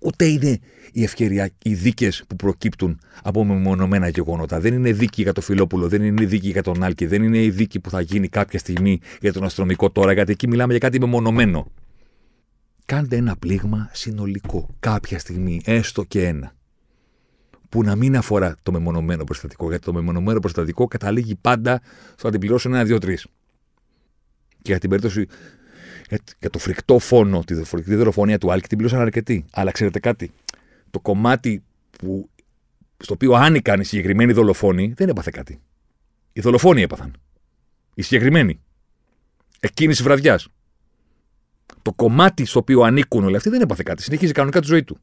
Ούτε είναι η ευκαιρία, οι δίκες που προκύπτουν από μεμονωμένα γεγονότα. Δεν είναι δίκη για το Φιλόπουλο, δεν είναι δίκη για τον Άλκη, δεν είναι η δίκη που θα γίνει κάποια στιγμή για τον αστρομικό τώρα, γιατί εκεί μιλάμε για κάτι μεμονωμένο. Κάντε ένα πλήγμα συνολικό. Κάποια στιγμή, έστω και ένα που να μην αφορά το μεμονωμένο προστατικό. Γιατί το μεμονωμένο προστατικό καταλήγει πάντα στο να την πληρώσω ένα, δύο, τρεις. Και για την περίπτωση. Για το φρικτό φόνο, τη δολοφονία του Άλκη, την πλήρωσαν αρκετή. Αλλά ξέρετε κάτι. Το κομμάτι που, στο οποίο άνοικαν οι συγκεκριμένοι δολοφόνοι δεν έπαθε κάτι. Οι δολοφόνοι έπαθαν. Οι συγκεκριμένοι. Εκείνη τη βραδιάς. Το κομμάτι στο οποίο ανήκουν όλοι αυτοί δεν έπαθε κάτι. Συνεχίζει κανονικά τη ζωή του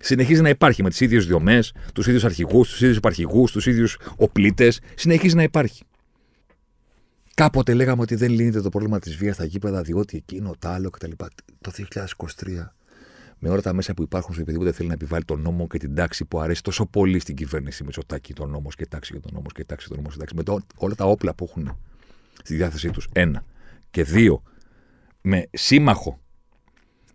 συνεχίζει να υπάρχει με τις ίδιες δομέ, τους ίδιους αρχηγούς, τους ίδιους υπαρχηγούς, τους ίδιους οπλίτες. Συνεχίζει να υπάρχει. Κάποτε λέγαμε ότι δεν λύνεται το πρόβλημα της βίας στα γήπεδα διότι εκείνο, το άλλο κτλ. Το 2023, με όλα τα μέσα που υπάρχουν στο οποιοδήποτε θέλει να επιβάλλει τον νόμο και την τάξη που αρέσει τόσο πολύ στην κυβέρνηση με τσοτάκι τον νόμος και τάξη και τον νόμος και τάξη και τον νόμος και τάξη. Με όλα τα όπλα που έχουν στη διάθεσή τους. Ένα. Και δύο. Με σύμμαχο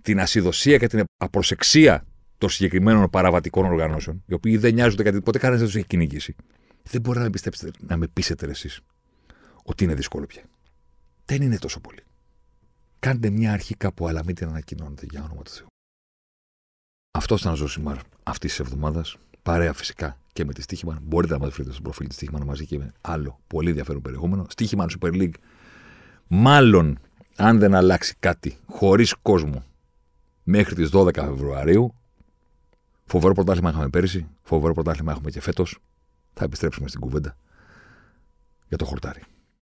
την ασυδοσία και την απροσεξία των συγκεκριμένων παραβατικών οργανώσεων, οι οποίοι δεν νοιάζονται κάτι, ποτέ κανένας δεν τους έχει κυνηγήσει, δεν μπορεί να με, πιστέψετε, να με πείσετε εσείς ότι είναι δύσκολο πια. Δεν είναι τόσο πολύ. Κάντε μια αρχή κάπου, αλλά μην την ανακοινώνετε για όνομα του Θεού. Αυτό ήταν ο Ζωσιμάρ αυτής της εβδομάδας. Παρέα φυσικά και με τη στοίχημα. Μπορείτε να μας βρείτε στο προφίλ της στοίχημα μαζί και με άλλο πολύ ενδιαφέρον περιεχόμενο. Στίχημαν Super League. Μάλλον, αν δεν αλλάξει κάτι χωρίς κόσμο μέχρι τις 12 Φεβρουαρίου, Φοβερό πρωτάθλημα είχαμε πέρυσι. Φοβερό πρωτάθλημα έχουμε και φέτος. Θα επιστρέψουμε στην κουβέντα για το χορτάρι.